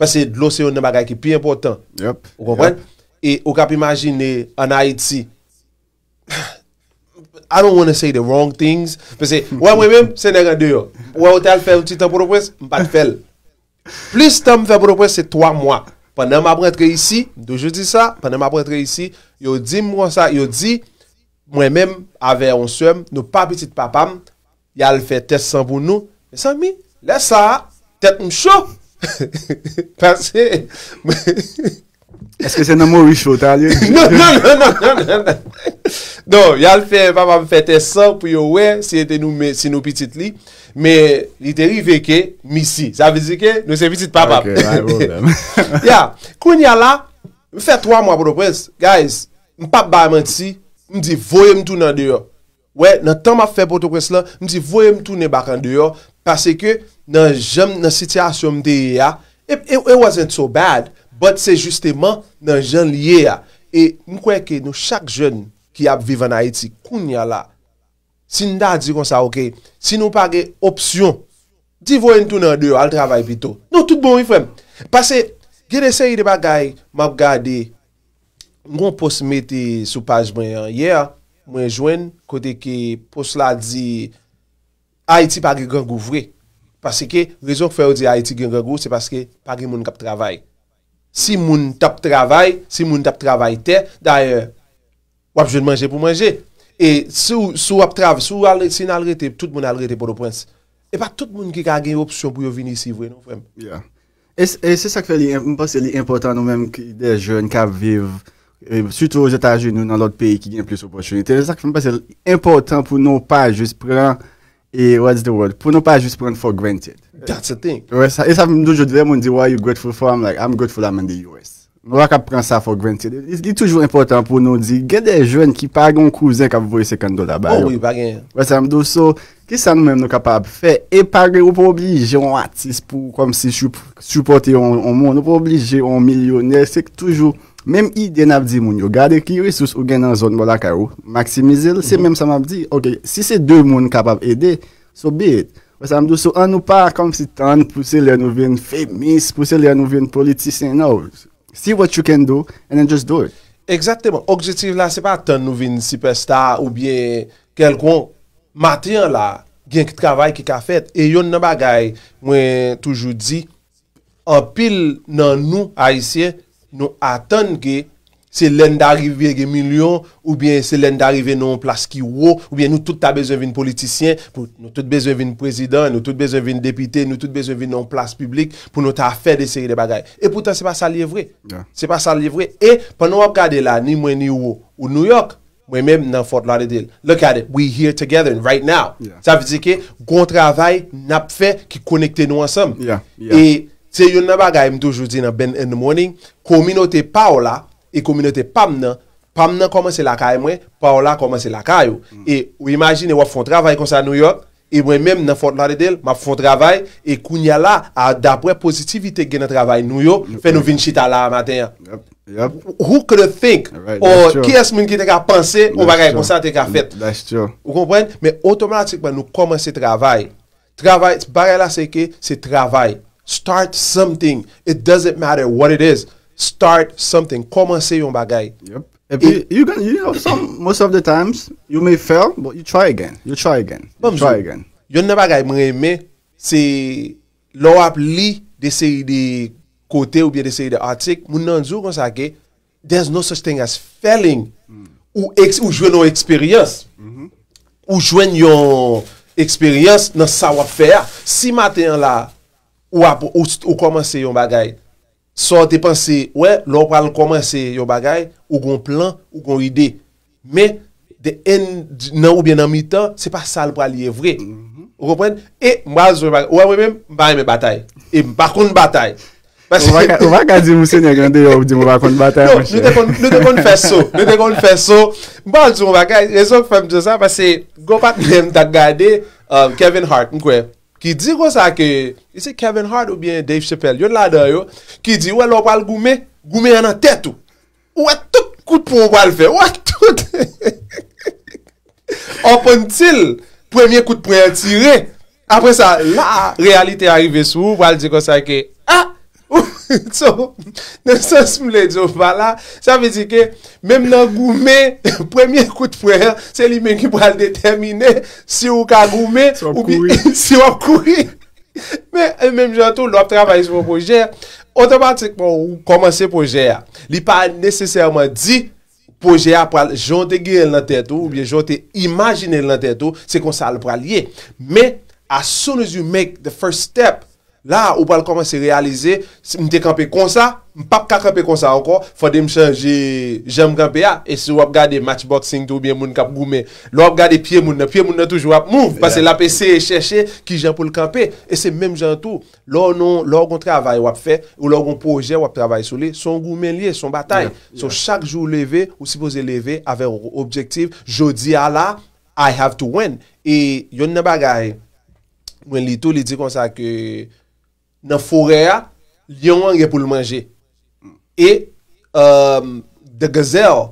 pasè dlo se yon nan bagay Ki pi important, ou komprenne? E ou kap imajine an Haiti. I don't want to say the wrong things. Pese, wè mwen mèm, sè nè rè dè yo. Wè ou tè al fèl, ti tè pò ròpès, m pat fèl. Plis tè m fè pò ròpès, se 3 mwa. Panè m ap rentre isi, doujou di sa, panè m ap rentre isi, yo di mwa sa, yo di, mwen mèm, avè an suèm, nou pa piti t'papam, yal fè tè sèm pou nou. Sèm mi, lè sa, tèm m chò. Pense, Eske se nan mori chote alye? Non, non, non, non, non, non. Non, yal fe, papa mi fe te san pou yo we, si yete nou pitit li. Me, li te rive ke, misi. Sa vizi ke, nou se visit papa. Ok, nan yal problem. Ya, kwen yal la, mi fe 3 mwa potopres. Guys, m pap ba man ti, m di voye m tou nan diyo. We, nan tan ma fe potopres la, m di voye m toune bakan diyo. Pase ke, nan jom, nan sityasyon m deye ya, e wazen so bad. But se justeman nan jan liye ya. E mkweke nou chak jen ki ap vive nan Haiti koun ya la. Sin da di kon sa okey. Sin nou pake opsyon. Di voyen tou nan deyo al travay pito. Nou tout bon yi fem. Pase gen ese yi deba gay mab gade. Mgon pos meti sou page mwen yan ye ya. Mwen jwen kote ki pos la di Haiti pake gangou vre. Pase ke rezon ki fè ou di Haiti gangou vre. Se paske pake moun kap travay. Si moun tap travay, si moun tap travay te, daye wap jen manje pou manje. E sou wap trav, sou alre te, tout moun alre te pono pwens. E pa tout moun ki kage opsyon pou yo vini si vwe nou fwem. E se sak fe li, mwen pa se li importan nou menm ki de jen kap viv, suto ou jen ta jen nou nan lot peyi ki jen plis opwens. E se sak fe li, mwen pa se li importan pou nou pa jes preman E, what's the word? Po nou pa just pran for granted. That's a thing. E sa e mdou, jodre moun di, why are you grateful for? I'm like, I'm grateful I'm in the U.S. Mwa ka pran sa for granted. Li toujou important pou nou di, gen de jwen ki page un kouzen ka vwoye sekand dola ba yo. Ou, wè sa mdou, so, kis sa nou mèm nou kapab fè? E page, ou pou oblige yon artist pou kom si souporte yon moun. Ou pou oblige yon milyoner. Se k toujou, Mem i den ap di moun yo, gade ki resous ou gen nan zon mou la karou, maksimizil, se mhm. menm sa m ap di, ok, si se dè moun kapap ede, so bè, wè sa m dò, an nou pa kom si tan pou se lè an nou ven femis, pou se lè an nou ven politisyen nou, see what you can do, and then just do it. Exactement, objetiv la se pa tan nou ven siperstar ou bien kel kon, matyen la, gen ki travay ki ka fet, e yon nan bagay, mwen toujou di, an pil nan nou a isye, Nou atan ke se len darive gen milyon ou bien se len darive nou an plas ki ou ou Ou bien nou tout ta bezenvin politisyen, nou tout bezenvin prezident, nou tout bezenvin depite, nou tout bezenvin nou an plas publik Pou nou ta afe de seri de bagay E poutan se pa sa liye vre Se pa sa liye vre E pan nou ap kade la ni mwen ni ou ou New York Mwen men nan Fort Lauderdale Look at it, we here together right now Sa vize ke goun travay nap fe ki konekte nou ansem E E Se yon nan bagay mdou joudi nan ben in the morning, kominote pa ou la, e kominote pam nan, pam nan komanse lakay mwen, pa ou la komanse lakay ou. E ou imagine wap fon travay konsa nou yo, e mwen menm nan fon lade del, map fon travay, e kounya la, a dapre pozitivite gen nan travay nou yo, fe nou vin chita la a maten ya. Who could think, ki as mwen ki te ka panse, ou bagay konsa te ka fet. Ou kompren? Me otomatik mwen nou komanse travay. Travay, baray la se ke, se travay. Start something. It doesn't matter what it is. Start something. Koman se yon bagay. You know, most of the times, you may fail, but you try again. You try again. You bon, try again. Yon nan bagay mwen eme, se lor ap li desi di kote ou biye desi di atik, moun nan zou kon sa ke, there's no such thing as failing. Ou jwen yon eksperyans. Ou jwen yon eksperyans mm-hmm. nan sa wap fer. Si maten la, Ou a pou ou komanse yon bagay. So te panse, wè, lò w pral komanse yon bagay, ou gon plan, ou gon ide. Me, te en nan ou bien nan mi tan, se pa sal pral ye vre. Mhm. Ou repren, e mwaz wè bagay. Wè wè mwem, mbaye mwen batay. E mbakoun batay. Mwak a di mwese nyagande yow, di mwakoun batay. Non, nou te kon feso. Nou te kon feso. Mwak a di mwakay. E so fèm di sa, mwase, gopak mwen ta gade, euh, Kevin Hart, mkwe, Ki di gwa sa ke... Ise Kevin Hart ou bien Dave Chappelle, yon ladan yo. Ki di, wè lò wale goume, goume yon an tèt ou. Wè tout kout pou wale fè. Wè tout. Oponcil. Premye kout pou yon tire. Apre sa, la realite arrive sou. Wale di gwa sa ke... Ah, Tso, ne sas mou le djo fa la, sa vezi ke, mem nan goume, premye kout fwe, se li men ki pral determine, si ou ka goume, ou bi, si e ou koui. Men, en mem jato, lop trabay sou pou jere. Otreman, se pou komanse pou jere, li pa neseserman di, pou jere pral jante gire lanteto, ou bi jante imagine lanteto, se kon sa l pral ye. Men, as soon as you make the first step, La, ou pal koman se realize, mte kampe konsa, mpap ka kampe konsa anko, fwade m chanje jem kampe ya. E se wap gade matchboxing tou bien moun kap goume, lop gade pye moun nan, pye moun nan touj wap mouv. Pase la pe se e cheshe ki jen pou l'kampe. E se menm jen tou, lor nou, lor kon trabay wap fe, ou lor kon proje wap trabay sou li, son goume liye, son batay. So, chak jou leve, ou sipoze leve, ave objektiv, jodi ala, I have to win. E yon ne bagay, mwen lito li di konsa ke... nan fore a, lion an ye pou l manje. E, e, euh, de gazel,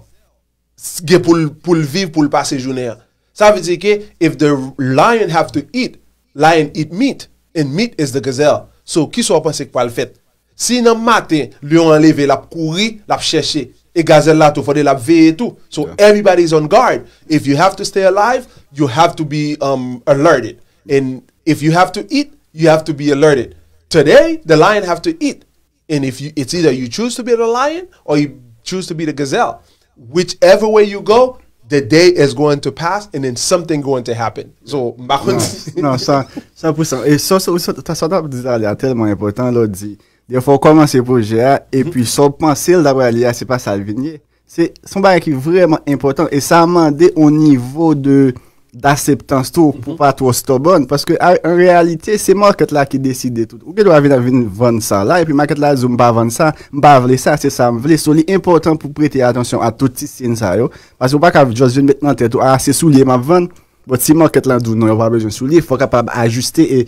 ge pou l viv pou l pasejoner. Sa vize ke, if the lion have to eat, lion eat meat, and meat is de gazel. So, ki sou apansik pal fet? Si nan maten, lion an leve la pou ri, la pou cheshe, e gazel la tou fode la pou ve etou. So, everybody is on guard. If you have to stay alive, you have to be um, alerted. And, if you have to eat, you have to be alerted. Today, the lion have to eat. And if you, it's either you choose to be the lion or you choose to be the gazelle. Whichever way you go, the day is going to pass and then something going to happen. So, par contre... Non, non Ça, ça, 100 ça, Et ça, ça, ça, ça, ça, ça, tellement important, là, dit, il faut commencer le projet, et mm-hmm. puis, sans penser, d'avoir l'IA, c'est pas ça le vignier. C'est, son bagage qui est vraiment important, et ça m'a demandé au niveau de, da septan sto pou pa to sto bon, paske ah, en realite se market la ki deside tout. Ouke do avin avin von sa la, epi market la zo mba von sa, mba vle sa, se sa mble, so li importan pou prete atensyon a touti sin sa yo, paske ou baka jazvin bet nan te to, a se sou liye ma von, poti market la do nou yon wap wajon sou liye, fwa kapab ajuste e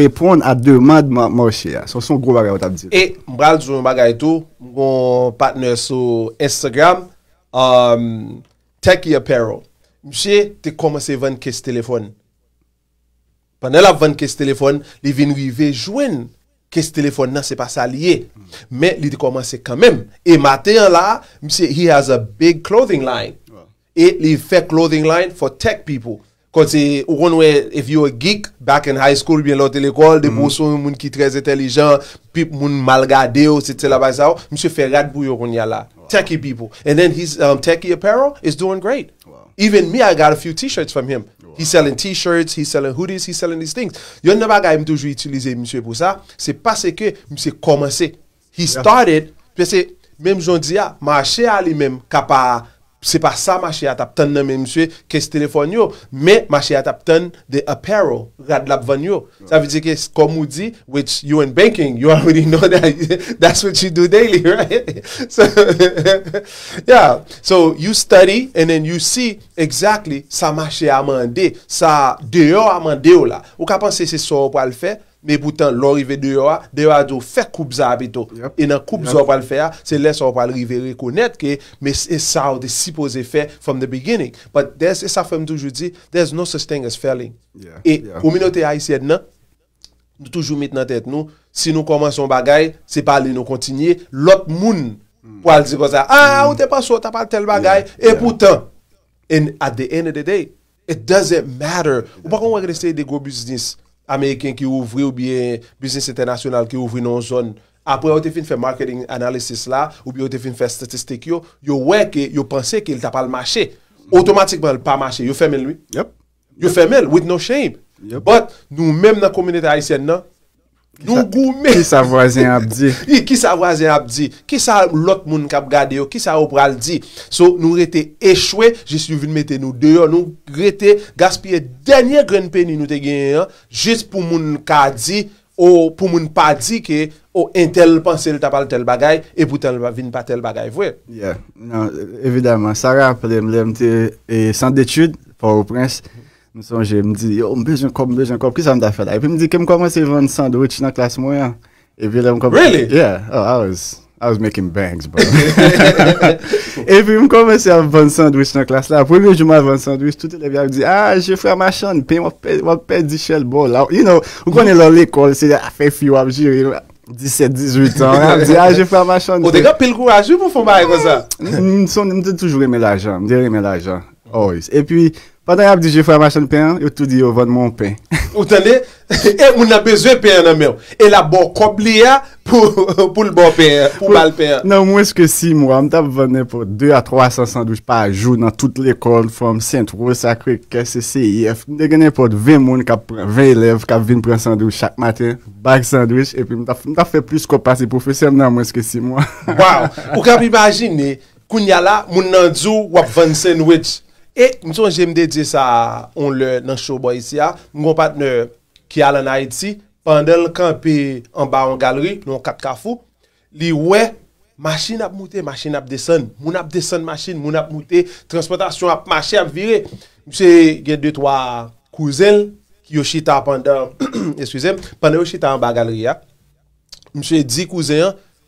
repon a deman mwa morche ya, so son gro bagay wot ap di. E, mbral zon mba gaye tou, mbon partner sou Instagram, um, Techy Apparel, Mche, te komanse ven kes telefon. Panè la ven kes telefon, li vin rive jwen. Kes telefon nan, se pa sa liye. Mè, li te komanse kamèm. E matè an la, mche, he has a big clothing line. E li fe clothing line for tech people. Kon se, ou ron wè, if you a geek, back in high school, bien lò tel ekol, de pou mm. son moun ki trez etelijan, pip moun malgade ou, se te la bay sa ou, mche fe rad bou yon ron ya la. Techie people. And then his um, techie apparel, is doing great. Wow. Even me, I got a few t-shirts from him. He's selling t-shirts, he's selling hoodies, he's selling these things. Yo ne va gaye mdoujou itilize mswe pou sa. Se pase ke mswe komanse. He started, pese, mèm jondiya, ah, mache a li mèm kapa a. Se pa sa machè a tapten nan men mswe, kes telefon yo. Me, machè a tapten de apparel, gad lapvan yo. Sa vize ke kom ou di, which you in banking, you already know that. That's what you do daily, right? So, you study and then you see, exactly, sa machè a mande. Sa deyo a mande yo la. Ou ka panse se so pou al fey? Mè pou tan, lò rive dè yò a, dè yò a dò fè koub zè a bito. E nan koub zè wapal fè a, se lè sò wapal rive rekonèt ke, mè sa ou de sipo zè fè from the beginning. But, e sa fèm toujou di, there's no such thing as failing. E, oumine ou te a yi sèd nan, nou toujou mit nan tèt nou, si nou koman son bagay, se pali nou kontinye, lot moun pou al di kon sa, a, ou te pa so, ta pal tel bagay, e pou tan, at the end of the day, it doesn't matter. Ou pa kon wakre se de go business? Ameriken ki ouvri ou biye business internasyonal ki ouvri nou zon. Apre ou te fin fe marketing analisis la, ou biye ou te fin fe statistik yo, yo wè ki yo pense ki il tapal mache. Otomatikman il pa mache. Yo femel lwi. Yo femel, with no shame. But nou menm nan kominete aisyen nan, Nou goume. Ki sa vwa zin ap di. Ki sa vwa zin ap di. Ki sa lot moun kap gade yo. Ki sa opral di. So nou rete echwe. Jis nou vin mette nou deyo. Nou rete gaspye denye gren peni nou te genye yo. Jis pou moun ka di. Ou pou moun pa di ki. Ou oh, entel panse luta pal tel bagay. E pou tel vin pa tel bagay vwe. Ya. Nan. Evidemment. Sara aple mlem te. E san detude. Pa ou prens. Mwen sonje, mwen di, yo, mwen bej nan kop, mwen bej nan kop, kwa sa mwen da fe la? E pwen mwen di, ke mwen kwa mwen se yon vansan dwi ch nan klas mwen ya? E pwen mwen kwa mwen se yon vansan dwi ch nan klas la? A pwen mwen ah, jouman vansan dwi ch, tout e levye, a mwen di, a, jè fwa mwa chan, pe mwen pe di chel bol. You know, ou konen lor lè kol, se a fe fwi wap jiri, 17-18 an, a mwen di, a, ah, jè fwa mwa chan. Ou dekwa pil kou ajou pou fwa mwa e kwa sa? Mwen son, mwen de toujou reme la jan, oh, m Padan ap di je fwa ma chan pen, yo tout di yo vod mon pen. Ou tan eh, bon le, e moun ap bezwe pen nan men, e la bo kop li ya pou l bo pen, pou bal pen. Nan moun eske si moun, mtap vod nepot 2 a 3 san sandwish pa a jou nan tout le kon fwam sentro sakwe ke CCIF. Mtap vod 20 moun, 20 elev, kap vin pren sandwish chak maten, bag sandwish, e pi mtap fe plus ko pase pou fwese nan moun eske si moun. Waw, pou kap imagine, koun yala moun nan dzu wap vod sanwish. E, mi son jemde di sa on le nan showboy si ya, mwen patne ki ala na iti, pandel kan pi an ba an galeri, non kat kafou, li we, masin ap mouti, masin ap desen, moun ap desen masin, moun ap mouti, transportasyon ap masin ap vire. Mwen se get de twa kouzel, Yoshita pandel, ekswize, pandel Yoshita an ba galeri ya, mwen se di kouze,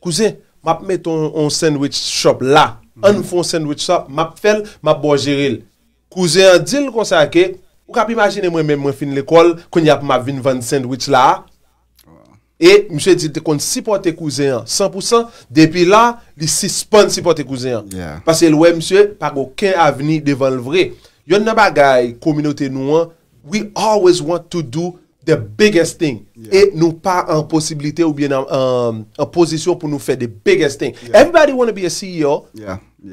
kouze, map meton an sandwich shop la, an mhm. foun sandwich shop, map fel, map bojiril. Mwen se di kouze, kouze an dil kon sa ake, ou kap imagine mwen mwen fin l'ekol, kon yap ma vin van sandwich la, e, msye di te kon sipote kouze an, 100%, depi la, li sispon sipote kouze an, pase lwe msye, par okè aveni devan l vre, yon nabagay, kominote nou an, we always want to do the biggest thing, e nou pa an posibilite ou bien an, an posisyon pou nou fe the biggest thing, everybody want to be a CEO,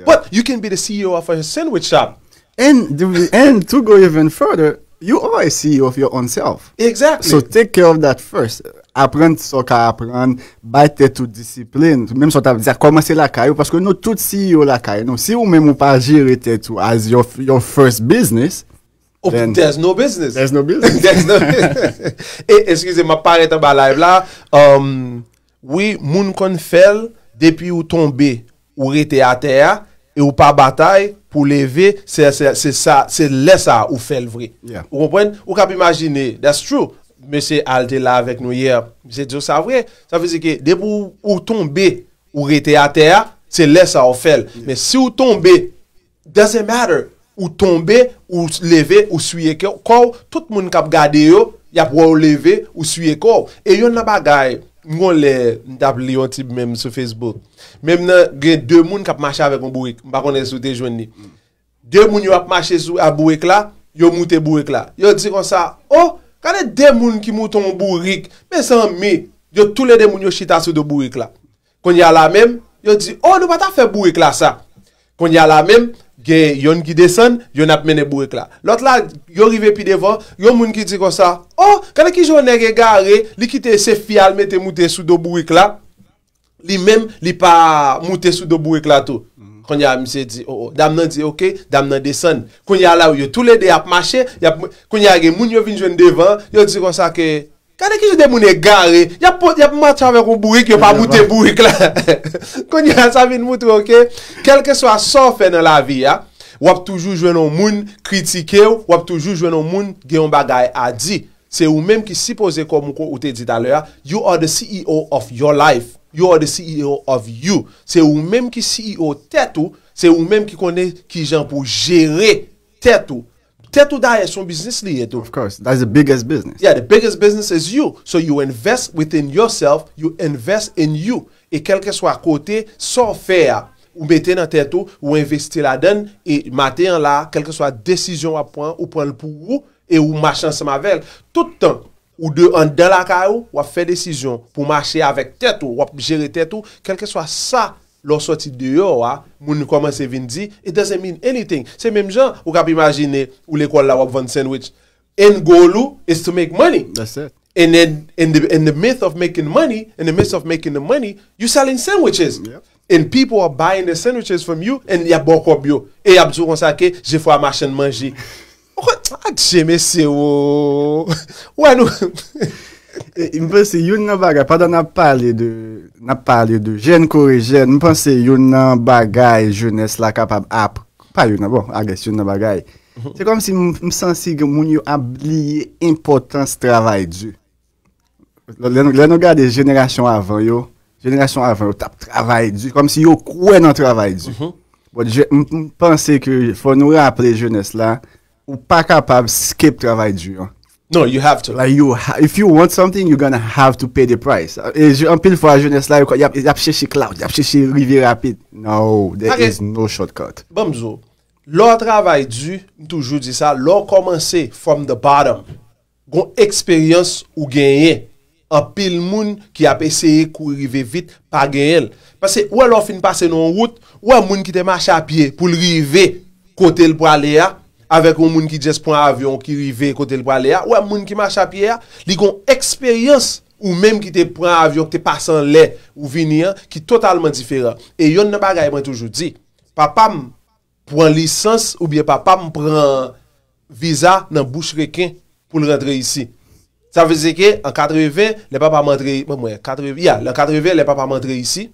but you can be the CEO of a sandwich shop, And to go even further, you are a CEO of your own self. Exactly. So take care of that first. Apprent so ka apprent, baite tout discipline. Mèm so ta vèdise a komase lakayou, paske nou tout CEO lakayou. Si ou mèm ou pa jire tè tou as your first business, oh, There's no business. There's no business. There's no business. Eskize, eh, mè pa letan ba live la. Um, oui, moun kon fel depi ou tombe ou rete a tè ya, E ou pa batay pou leve, se lesa ou fel vre. Ou kap imajine, that's true. Mese Alte la vek nou ye, mese diyo sa vre. Sa vize ki, deb ou tombe ou rete a teya, se lesa ou fel. Me si ou tombe, doesn't matter. Ou tombe, ou leve, ou suye kyo. Kow, tout moun kap gade yo, yap wou leve, ou suye kow. E yon naba gaye. Mwen lè, mwen tap li yon tip mèm sou Facebook, mèm nan gen dè moun kap mache avèk yon bourik, mwen pa konen sou te jwen ni. Dè moun yon ap mache avèk yon bourik la, yon moutè bourik la. Yon di kon sa, oh, kanè dè moun ki moutè yon bourik, mè san mè, yon toulè dè moun yon chita sou yon bourik la. Kon yon la mèm, yon di, oh, nou pata fè bourik la sa. Kon yon la mèm. Gen yon ki desen, yon ap mene bou ek la. Lot la, yon rive pi devan, yon moun ki di kon sa, oh, kane ki jwene regare, li kite se fial mette mouten sou do bou ek la, li menm li pa mouten sou do bou ek la tou. Konya mse di, oh, oh, dam nan di, ok, dam nan desen. Konya la ou yo, tout le de ap mache, konya gen moun yo vin jwen devan, yon di kon sa ke... Kade ki jwede moun e gare, yap mat chanvek ou bouik, yo pa moute bouik la. Konye an sa vin moutroke, kelke swa sofe nan la vi ya, wap toujou jwene moun kritike ou, wap toujou jwene moun gen yon bagay a di. Se ou menm ki sipoze komoko ou te di taler, you are the CEO of your life, you are the CEO of you. Se ou menm ki CEO tet ou, se ou menm ki konen ki jen pou jere tet ou. Tè tou da yè son bisnis li yè tou. Of course, that's the biggest business. Yeah, the biggest business is you. So you invest within yourself, you invest in you. E kelke swa kote, sou fè a. Ou bete nan tè tou, ou investi la den, e mate yon la, kelke swa desisyon wap pon, ou pon l pou gwo, e ou machan se ma vel. Tout tan, ou de an den la ka ou, wap fè desisyon, pou mache avèk tè tou, wap jere tè tou, kelke swa sa. lò soti deyo wa, moun koman se vin di, it doesn't mean anything. Se menm jan, ou kap imagine ou l'ekol la wap van sandwich. En is to make money. That's it. And then in the, in the myth of making money, in the midst of making the money, you selling sandwiches. Yep. And people are buying the sandwiches from you and ya bokop yo. E yap zou kon sa ke, je fwa machen manji. Akche Ou anou... Eh, mpense yon nan bagay, padan nan pale de jen kore jen, mpense yon nan bagay jounes la kapab ap, pa yon nan, bon, agres, yon nan bagay. Se kom si msansi gen moun yo abliye impotans travay di. Len nou gade jenerasyon avan yo, jenerasyon avan yo tap travay di, kom si yo kwen nan travay di. Mpense mhm. bon, ki foun nou raple jounes la, ou pa kapab skip travay di yo. No, you have to. If you want something, you're going to have to pay the price. Un eh, pil fwa jounes la, y apche si cloud, y apche si rivi rapid. No, there is no shortcut. Bamzo, lor travay du, m toujou di sa, lor komanse from the bottom. Gon eksperyans ou genye. Un pil moun ki ap eseye kou rivi vit pa genye. Pasè, wè lor fin pase nou an wout, wè moun ki temache apye pou rivi kote l prale ya. Avek ou moun ki djes pou an avyon ki rive kote lpwa le a. Ou an moun ki mach api e a. Li kon eksperyans ou menm ki te pou an avyon ki te pasan le ou vini a. Ki totalman diferan. E yon nan pa gaye mwen toujou di. Pa pam pou an lisans ou biye pa pam pou an visa nan bouch reken pou l rentre isi. Sa vese ke an katreve ne pa pa mentre. Mwen mwen, katreve. Ya, l an katreve ne pa pa mentre isi.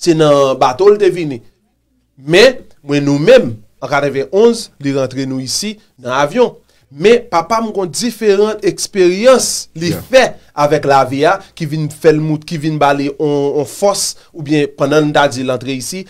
Se nan batol te vini. Men, mwen nou menm. An kadeven 11, li rentre nou isi nan avyon. Me, papa mwen kon diferent eksperyans li fe avèk la via ki vin fel mout, ki vin bali on fos, oubyen pwè nan nda di lantre isi,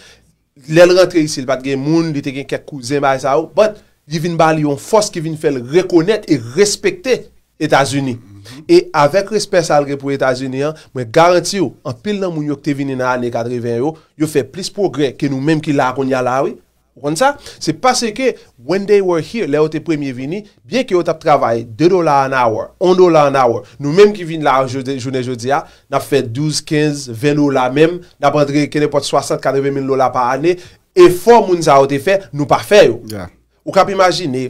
lè l rentre isi, l pat gen moun, l te gen kek kou, zemay sa ou, bat, li vin bali on fos ki vin fel rekonèt e respèkte Etasuni. Mm-hmm. E avèk respè salre pou Etasuni an, mwen garanti ou, an pil nan moun yo kte vini nan ane kadeven yo, yo fè plis progrè ke nou mèm ki lakon yalawi, Pon sa, se pase ke, when they were here, le ou te premye vini, bie ke ou tap travay, 2 dola an hour, 1 dola an hour, nou menm ki vin la an jounen jodia, na fe 12, 15, 20 dola menm, na prendre kene pot 60, 40 min dola pa ane, efor moun za ou te fe, nou pa fe yo. Ou kap imajine,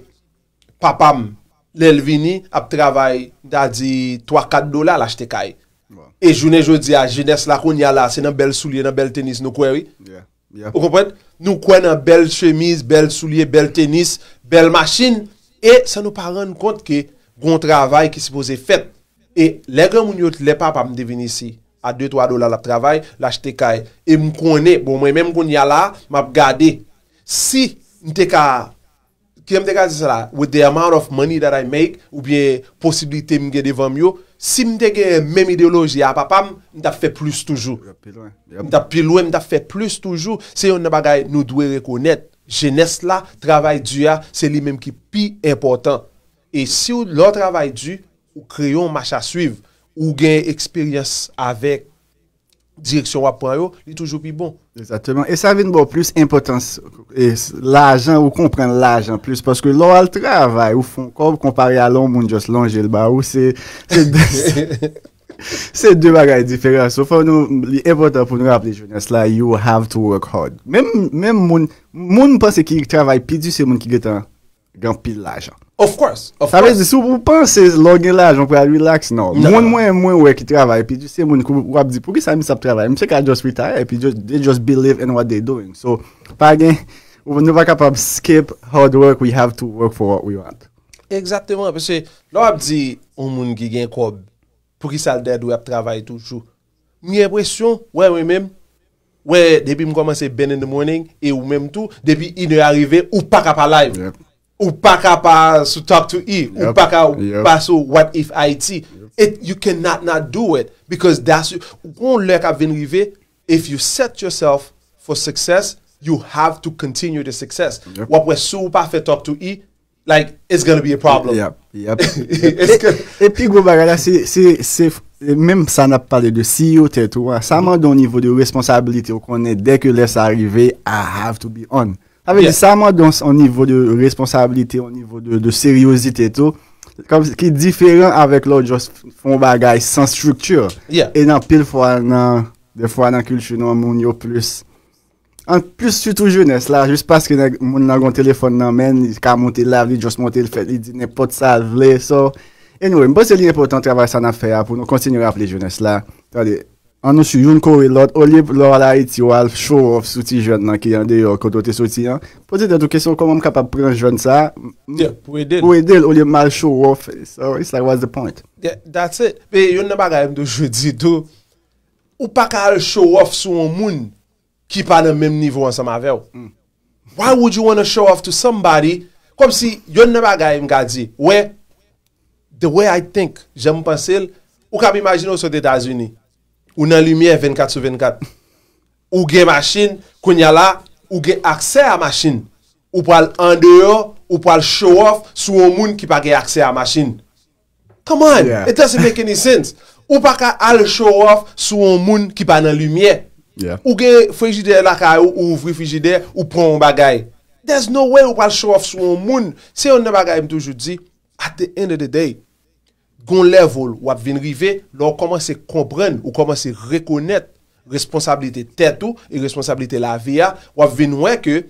papam, le l vini, ap travay, da di 3, 4 dola la jte kay. E jounen jodia, jenes la koun ya la, se nan bel souli, nan bel tenis nou kweri, Nou kwen an bel chemise, bel souliye, bel tenis, bel masjin E sa nou pa ren kont ki goun travay ki se pose fet E le gen moun yot le pa pa m devini si A 2-3 dola la travay, la jte kay e. e m konen, bon mwen men m kon yala, m ap gade Si m te ka, ki m te ka zi sa la With the amount of money that I make Ou biye posibilite m gen devan myo Si mde gen men ideoloji apapam, mda fe plus toujou. Mda pilouen, mda fe plus toujou. Se yon nabagay nou dwe rekounet. Genes la, travay du ya, se li men ki pi important. E si ou lor travay du, ou kreyon macha suiv, ou gen eksperyans avek, Direksyon wap pwa yo li toujou bi bon. Desatèman. E sa ven bo plus impotant. La jan ou kompren la jan plus. Paske lo al travay ou fon kob kompare alon moun jos lanjel ba ou se. Se de bagay diferans. So fòm nou li impotant pou nou aple jounes la. You have to work hard. Men moun moun moun moun moun moun moun moun moun moun. Of course! Sa vez, se ou pou pan se log en la, joun pou al relax nou. Mwen mwen mwen mwen wey ki travay, pi jise mwen kou wap di pou ki sa yon mis ap travay? Mwen se ka just retire, pi jose just believe in what they doing. So, pa gen, nou wak kapap skip hard work we have to work for what we want. Eksatèman, pe se, lò wap di, ou mwen ki gen kou pou ki sa ldey do ap travay toujou. Mwen epwesyon, wè wè menm, wè, depi mwen komanse Ben in the morning, e wou menm tou, depi in yo yareve, ou pa kapap alive. Ou pa ka pa sou talk to e, ou pa ka ou pa sou what if IT. You cannot not do it because that's you. Ou kon lèk ap vin rive, if you set yourself for success, you have to continue the success. Wap wè sou ou pa fe talk to e, like it's gonna be a problem. Yep, yep. E, e pi go bagada, mèm sa nap pale de CEO te, sa man don nivou de responsabilite ou konè dek yo lèk sa rive, I have to be on. Avè di sa mò dans an nivou de responsabilite, an nivou de seryosit et tout, ki diferent avèk lò jòs fon bagay san strukture, e nan pil fwa nan külche nan moun yo plus. An plus, sütou jounes la, jous paske moun nan goun telefon nan men, ki a monté la vi, jòs monté l'fèl, i di nè pot sa vle, so... Anyway, mbè se li nè potant travèl sa nan fè ya pou nou kontinu rap lè jounes la. An nou si yon kowe lot, olye lor la iti wale show off souti jwen nan ki yande yon kodo te souti an. Pozit yon tou kesyon, koman m kapap pren jwen sa? Pou edel. Pou edel, olye mal show off. So, it's like, what's the point? Yeah, that's it. Pe, yon neba gayem do, jwe di do, ou pa ka al show off sou an moun ki pa nan menm nivou an sa ma vew. Mm. Why would you want to show off to somebody, kom si yon neba gayem ga di, we, the way I think, jen mou pense el, ou kap imajine ou sou deta zuni, Ou nan lumye 24 se 24. Ou ge masin, kwenya la, ou ge akse a masin. Ou pal ande yo, ou pal show off sou ou moun ki pa ge akse a masin. Come on, it doesn't make any sense. Ou pa ka al show off sou ou moun ki pa nan lumye. Ou ge fijide la ka ou ouvri fijide ou pon ou bagay. There's no way ou pal show off sou ou moun. Se yo nan bagay m toujou di, at the end of the day, Gon level wap vin rive, lor komanse kompren ou komanse rekonet responsabilite tetou e responsabilite la viya, wap vin wè ke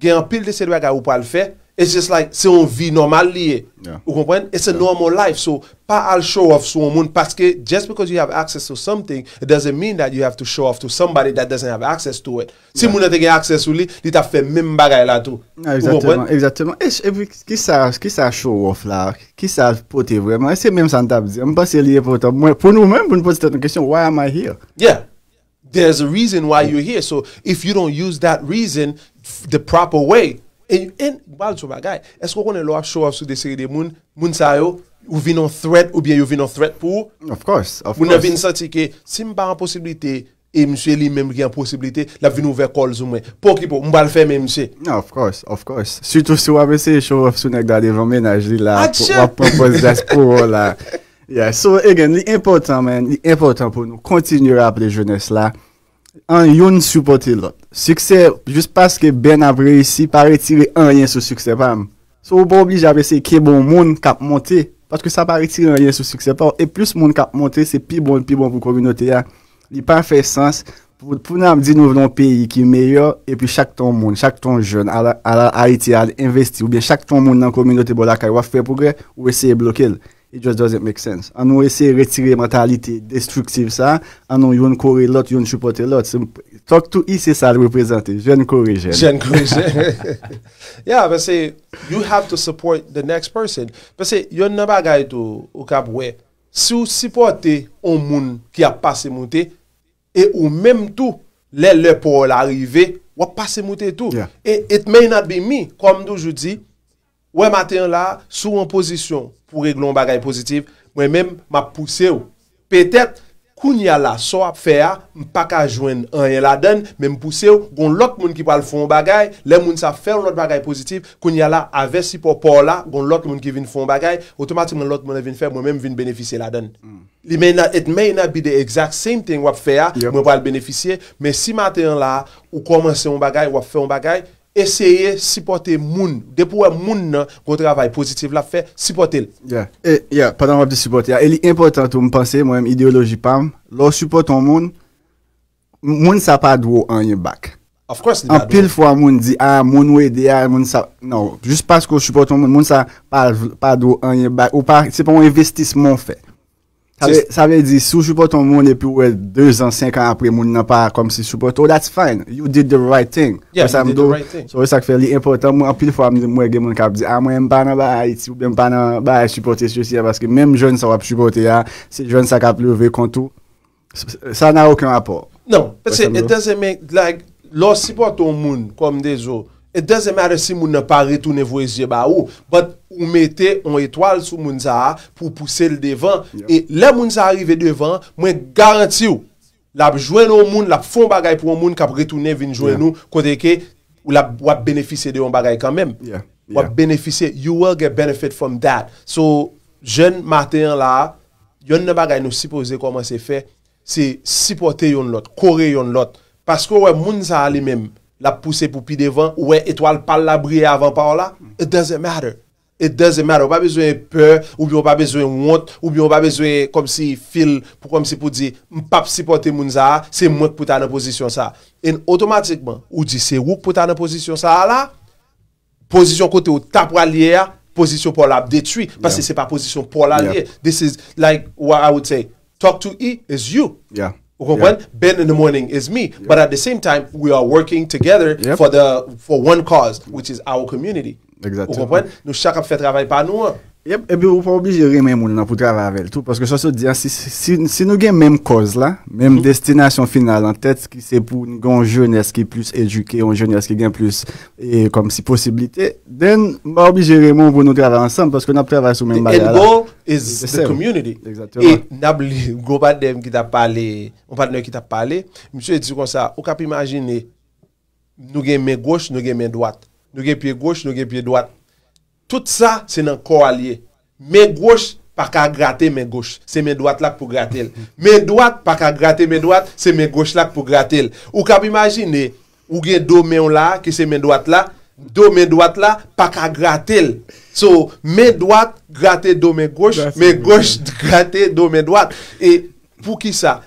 gen apil de sedwaga ou pal fè, It's just like, se yon vi normal liye. Ou kompwen? It's a normal life. So, pa al show off sou yon moun. Paske, just because you have access to something, it doesn't mean that you have to show off to somebody that doesn't have access to it. Si moun a te gen access sou li, li ta fe mim bagay la tou. Ou kompwen? Exactement. Evi, ki sa show off la? Ki sa pote vreman? Mwen se mwen san ta bize. Mwen pase liye pote. Mwen poun ou mwen poun poun pote ten kasyon, why am I here? Yeah. There's a reason why you're here. So, if you don't use that reason the proper way, E yon bal chou bagay, esko konen lwa show off sou de seri de moun, moun sa yo, ou vinon threat ou bien yon vinon threat pou? Of course, of course. Moun avin santi ke, si mba an posibilite, e msye li menm gen posibilite, la vinon ver kol zou mwen. Po kipo, mbal fèm e msye. Of course, of course. Soutou si wap ese show off sou nek da devan menaj li la, wap proposi das kou yo la. Yeah, so again, li important men, li important pou nou kontinu ap le jounes la, An yon soupote lot. Suksè, jous paske ben avre yisi, pari tire an yon sou suksè pa am. Sou pou oubli javese ke bon moun kap monte. Patke sa pari tire an yon sou suksè pa ou. E plus moun kap monte, se pi bon, pi bon pou kominote ya. Li pa fè sens pou nam di nou vlon peyi ki meyo. E pi chak ton moun, chak ton joun ala ha iti al investi. Ou bien chak ton moun nan kominote bolakay waf fè progre ou eseye blokel. It just doesn't make sense. Anon ese retire matalite destruktive sa. Anon yon kore lot, yon supporte lot. Tok tou isi sa reprezentive. Jen kore jen. Jen kore jen. Yeah, pese you have to support the next person. Pese yon nabagay tou, ou kab we, si ou supporte ou moun ki a pase mouti, e ou mem tou, le lepol arive, wapase mouti tou. E it may not be me, kom do joudi, wè maten la sou an pozisyon pou reglou an bagay pozitiv, mwen mèm map pousse ou. Petèt koun yala sou ap fè a, mpaka jwen an yè la den, mèm pousse ou, goun lòk moun ki pal fò an bagay, lè moun sa fè an lòk bagay pozitiv, koun yala avè si po po la, goun lòk moun ki vin fò an bagay, otomatikman lòk moun a vin fè, mwen mèm vin benefisye la den. Hmm. Li mèy na bide exact same thing wap fè a, mwen pal benefisye, mè si maten la ou komanse an bagay, wap fè an bagay, Eseye sipote moun. De pou wè moun nou gwo travay pozitiv la fè, sipote l. Ya, e, ya, padan wè ap di sipote. Ya, e li impotant wè mwen pense, mwen mwen ideoloji pam. Lò sipote ah, wè ah, non, moun, moun sa pa dwo anye bak. Of course. An pil fwa moun di, a moun wè di a, moun sa... Non, jist pask wè sipote moun, moun sa pa dwo anye bak. Ou pa, sepon, investis moun fè. Sa ve di sou soupoton moun epi ou e 2 an, 5 an apre moun nan pa kom si soupoton, oh, that's fine, you did the right thing. Yes, you did the right thing. Oye sa ke fe li importan, mwen apil fwa mwen gen moun kap di, a mwen mpana ba a iti, mpana ba a soupoten si yo si ya, baske menm joun sa wap soupoten ya, se joun sa kap leve kontou, sa nan okan apor. No, it doesn't make, like, lor soupoton moun kom de zo, It doesn't matter si moun nan pa retounen vwe zye ba ou. But, ou mette an etwal sou moun zaha pou pousse l devan. E le moun zaha arrive devan, mwen garantiu la pou jwen nou moun, la pou fon bagay pou moun kap retounen vin jwen nou koteke ou la wap benefise de yon bagay kanmem. Wap benefise. You will get benefit from that. So, jen mater yon la, yon nan bagay nou sipose koman se fe, se sipote yon lot, kore yon lot. Paske wè, moun zaha li memm. la pou se pou pi devan, ou e etwal pal la briye avan pa ou la, it doesn't matter. It doesn't matter. Ou pa bezwe pe, ou bi ou pa bezwe mwont, ou bi ou pa bezwe kom si fil, kom si pou di, mpap si pote moun za, se mwenk pou ta nan pozisyon sa. En otomatikman, ou di se wouk pou ta nan pozisyon sa la, pozisyon kote ou tap waliye, pozisyon pou la detwi, pasi se pa pozisyon pou la liye. This is like what I would say, talk to it, e it's you. Yeah. Ben in the morning is me But at the same time we are working together For one cause Which is our community Nou chaka pou fè travay pa nou an Ebi, ou pa obligere men moun nan pou travè avè l'tou. Paske sò sò diyan, si nou gen menm koz la, menm destinasyon final an tèt, ki se pou nou gen on jounes ki plus eduke, on jounes ki gen plus, e kom si posibilite, den, pa obligere men moun pou nou travè ansan, paske nan travè sou menm bè la. En go, is the community. E, nab li, go pa dem ki ta pale, ou pa d'noy ki ta pale, msè di kon sa, ou kap imajine, nou gen men goch, nou gen men dwat. Nou gen pie goch, nou gen pie dwat. Tout sa, se nan kor alye. Men gwoche, pa ka gratte men gwoche. Se men gwoche lak pou gratte el. Men gwoche, pa ka gratte men gwoche. Se men gwoche lak pou gratte el. Ou kap imajine, ou gen do men la, ki se men gwoche la. Do men gwoche la, pa ka gratte el. So, men gwoche, gratte do men gwoche. Men gwoche, gratte do men gwoche. E pou ki sa?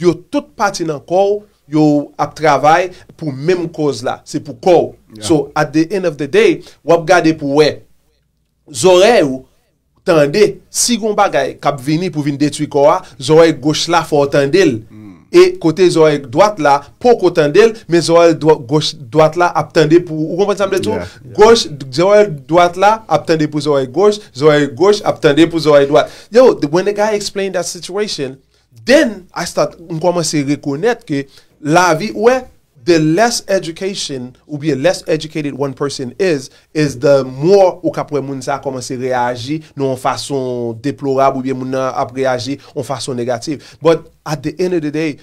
Yo tout pati nan kor, yo ap travay pou men kouze la. Se pou kor. So, at the end of the day, wap gade pou wey. Zorè ou tande, si goun bagay kap vini pou vin detwi kowa, zorè goch la pou otande el. Hmm. E kote zorè dwat la pou kote otande el, me zorè goch dwat la ap tande pou. Ou goun pati sam de tou? Gosh, zorè dwat la ap tande pou zorè goch, zorè goch ap tande pou zorè dwat. Yo, when the guy explained that situation, then I start, m komanse rekonet ke la vi ouè. The less educated one person is, is the more ou kap wè moun sa a komanse reagi nou an fason deplorable ou wè moun ap reagi an fason negatif. But at the end of the day,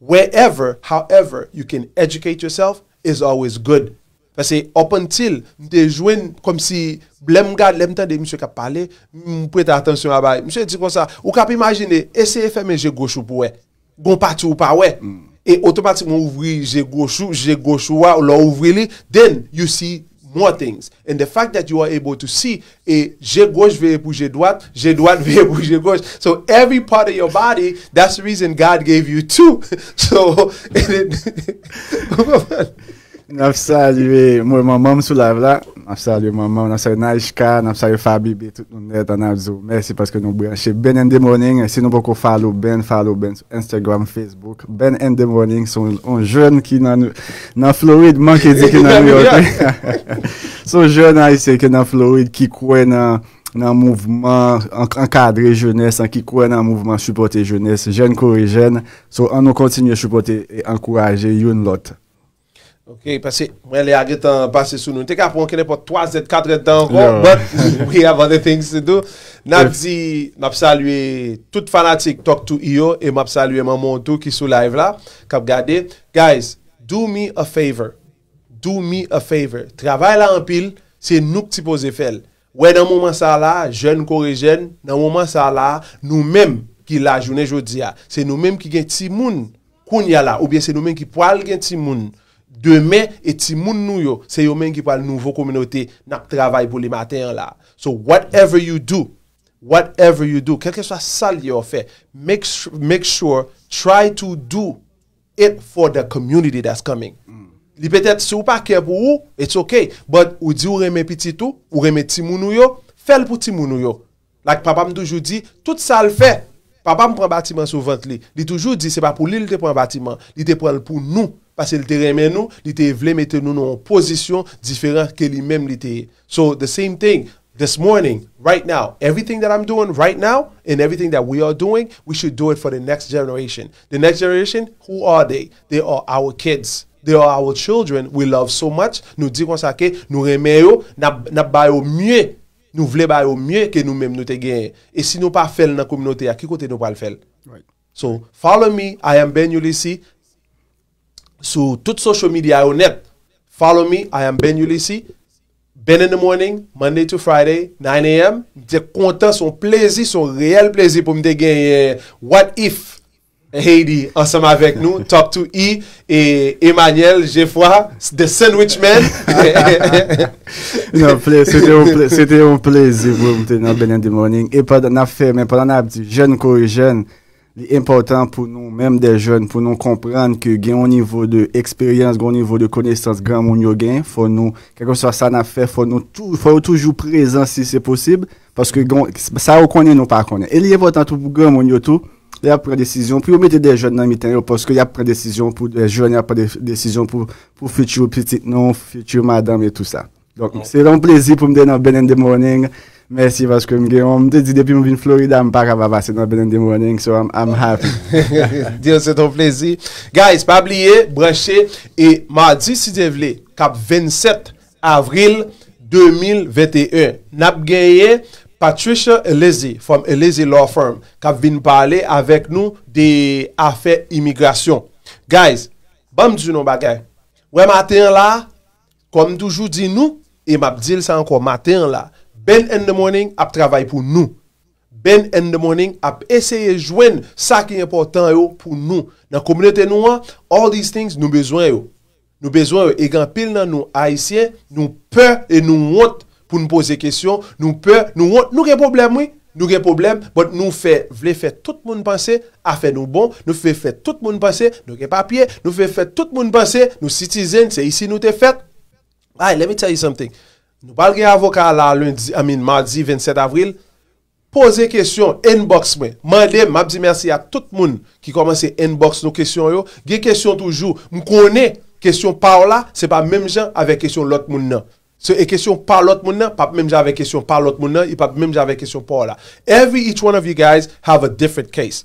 wherever, however, you can educate yourself is always good. Fase, up until, mwen te jwen kom si lem mwen gade, lem mwen tande, mwen se kap pale, mwen prete atensyon a bale. Mwen se di pou sa, ou kap imagine, ese fèmè jè gò choup wè, gò pati wè, wè. et automatiquement ouvrir j'ai gauchou j'ai gauche ou l'a ouvrir then you see more things and the fact that you are able to see et j'ai gauche veille pour j'ai droite j'ai droite veille pour j'ai gauche so every part of your body that's the reason God gave you two so Nafsal yon moun moun moun moun sou la vla, nafsal yon moun moun, nafsal yon Naishka, nafsal yon Fabi B, tout nou net an avzo. Mersi paske nou branche. Ben endem morning, se nou bako follow, ben follow, ben sou Instagram, Facebook. Ben endem morning, son joun ki nan, nan Florid, manke di ki nan yon. Son joun a yose ki nan Florid ki kwen nan mouvman, an kadre jounes, an ki kwen nan mouvman supporte jounes, joun kore joun. So an nou kontinye supporte e ankoraje yon lote. Ok, passe, mwen le agri tan passe sou nou. Te ka ponke ne po 3 et 4 et tan, but we have other things to do. Nan di, map saluye tout fanatik, talk to yo, e map saluye mamon tou ki sou live la. Kap gade. Guys, do me a favor. Do me a favor. Travay la an pil, se nou ki ti po ze fel. Wè nan mouman sa la, jen kore jen, nan mouman sa la, nou men ki la jounen jodi ya. Se nou men ki gen ti moun, koun ya la. Ou bien se nou men ki poal gen ti moun. Deme eti moun nou yo, se yo men ki pa l nouvo kominote nak travay pou li maten la. So whatever you do, whatever you do, kelke swa sal yo fe, make sure, try to do it for the community that's coming. Mm. Li petet se ou pa ke pou ou, it's ok, but ou di ou reme piti tou, ou reme timounou yo, fel pou timounou yo. Like papa m toujou di, tout sal fe. Papa m pren batiman sou vent li. Li toujou di, se pa pou li li te pren batiman, li te pren pou nou. Pase li te remen nou, li te vle meten nou nou en posisyon diferent ke li men li te ye. So, the same thing, this morning, right now, everything that I'm doing right now, and everything that we are doing, we should do it for the next generation. The next generation, who are they? They are our kids. They are our children we love so much. Nou di kon sa ke nou remen yo, nou vle bayo mye ke nou men nou te genye. E si nou pa fel nan kominote, a ki kote nou pa l fel? So, follow me, I am Ben Yolisi. Sou tout sosyo midya yo net. Follow me, I am Ben Ulyssi. Ben in the morning, Monday to Friday, 9 am. Je kontan son plezi, son reyel plezi pou mde genye What If Haiti ansama vek nou. Talk to E, Emaniel, Jefwa, The Sandwich Man. Non plezi, se te yo plezi pou mte nan Ben in the morning. E padan na fe, men padan na ap di, jen kou, jen. li impotant pou nou menm de joun pou nou kompran ke gen yon nivou de eksperyans, gen yon nivou de konestans gran moun yo gen, fò nou, kè kon sa sa nan fè, fò nou fò yo toujou prezant si se posib, paske gen, sa ou konen nou pa konen. E li yon vò tan tou pou gran moun yo tou, yon ap pre desisyon, pou yon mette de joun nan mitan yo, paske yon ap pre desisyon pou de joun, yon ap pre desisyon pou futur piti non, futur madame etou sa. Donk, bon. se yon plezi pou mden nan benen de mounen. Mersi, vaske mge. Mwen mte di depi mwen vin Florida, mwen pa kaba vase nan benende morning, so I'm happy. Diyo, se ton plezi. Guys, pabliye, breche, e mwadi si devle, kap 27 avril 2021. Nap geye, Patricia Elezi, from Elezi Law Firm, kap vin pale avek nou de afe imigrasyon. Guys, bam di nou bagay. Wè matin la, kom toujou di nou, e mwab dil sa anko matin la. Ben end the morning ap travay pou nou. Ben end the morning ap eseye jwen sa ki important yo pou nou. Nan komunete nou an, all these things nou bezwen yo. Nou bezwen yo. Egan pil nan nou haisyen, nou pe et nou wot pou nou pose kesyon. Nou pe, nou wot, nou gen problem oui. Nou gen problem, but nou fe vle fe tout moun panse, a fe nou bon. Nou fe fe tout moun panse, nou gen papye. Nou fe fe tout moun panse, nou sitizen, se isi nou te fet. Ay, let me tell you something. Nou valge avokal la lundi, amin, mardi 27 avril, pose kesyon enboks mwen. Mande, mabzi mersi a tout moun ki komanse enboks nou kesyon yo. Ge kesyon toujou, mkone kesyon pa ou la, se pa mèm jan avek kesyon lot moun nan. Se e kesyon pa lot moun nan, pa mèm jan avek kesyon pa lot moun nan, e pa mèm jan avek kesyon pa ou la. Every each one of you guys have a different case.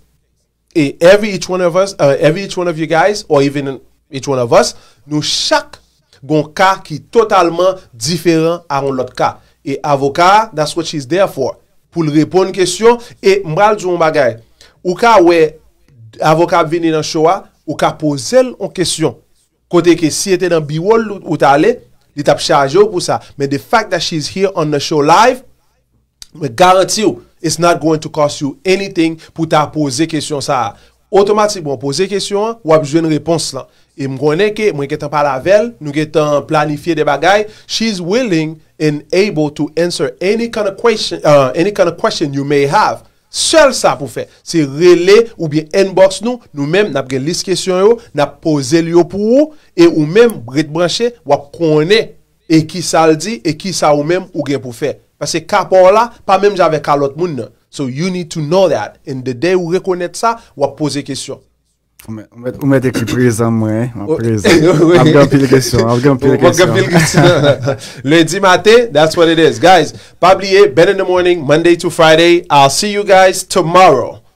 Et every each one of us, uh, every each one of you guys, or even each one of us, nou chak, Gon ka ki totalman diferan aron lot ka. E avokat, that's what she's there for. Pou l repon n kesyon, e mbral joun bagay. Ou ka we, avokat vini nan show a, ou ka pose l an kesyon. Kote ke si ete nan biwol ou ta ale, li tap charge ou pou sa. Me de fact that she's here on the show live, me garanti ou, it's not going to cost you anything pou ta pose kesyon sa a. Otomatik bon, pose kesyon an, wap jwen repons lan. E mgonen ke, mwen gen tan pa lavel, nou gen tan planifiye de bagay, she's willing and able to answer any kind of question uh, you may have. Sel sa pou fe. Se rele ou bien inbox nou, nou men, nap gen list kesyon yo, nap pose liyo pou ou, e ou men, brit branché, wap konen, e ki sa al di, e ki sa ou men, ou gen pou fe. Pase kapor la, pa men jave kalot moun nan. So, you need to know that. In the day ou rekonet sa, wap pose kisyon. Ou met ekipreza mwen, eh. Av gen pili kisyon, av gen pili kisyon. Av gen pili kisyon. Le di mate, that's what it is. Guys, pabliye, ben in the morning, Monday to Friday. I'll see you guys tomorrow.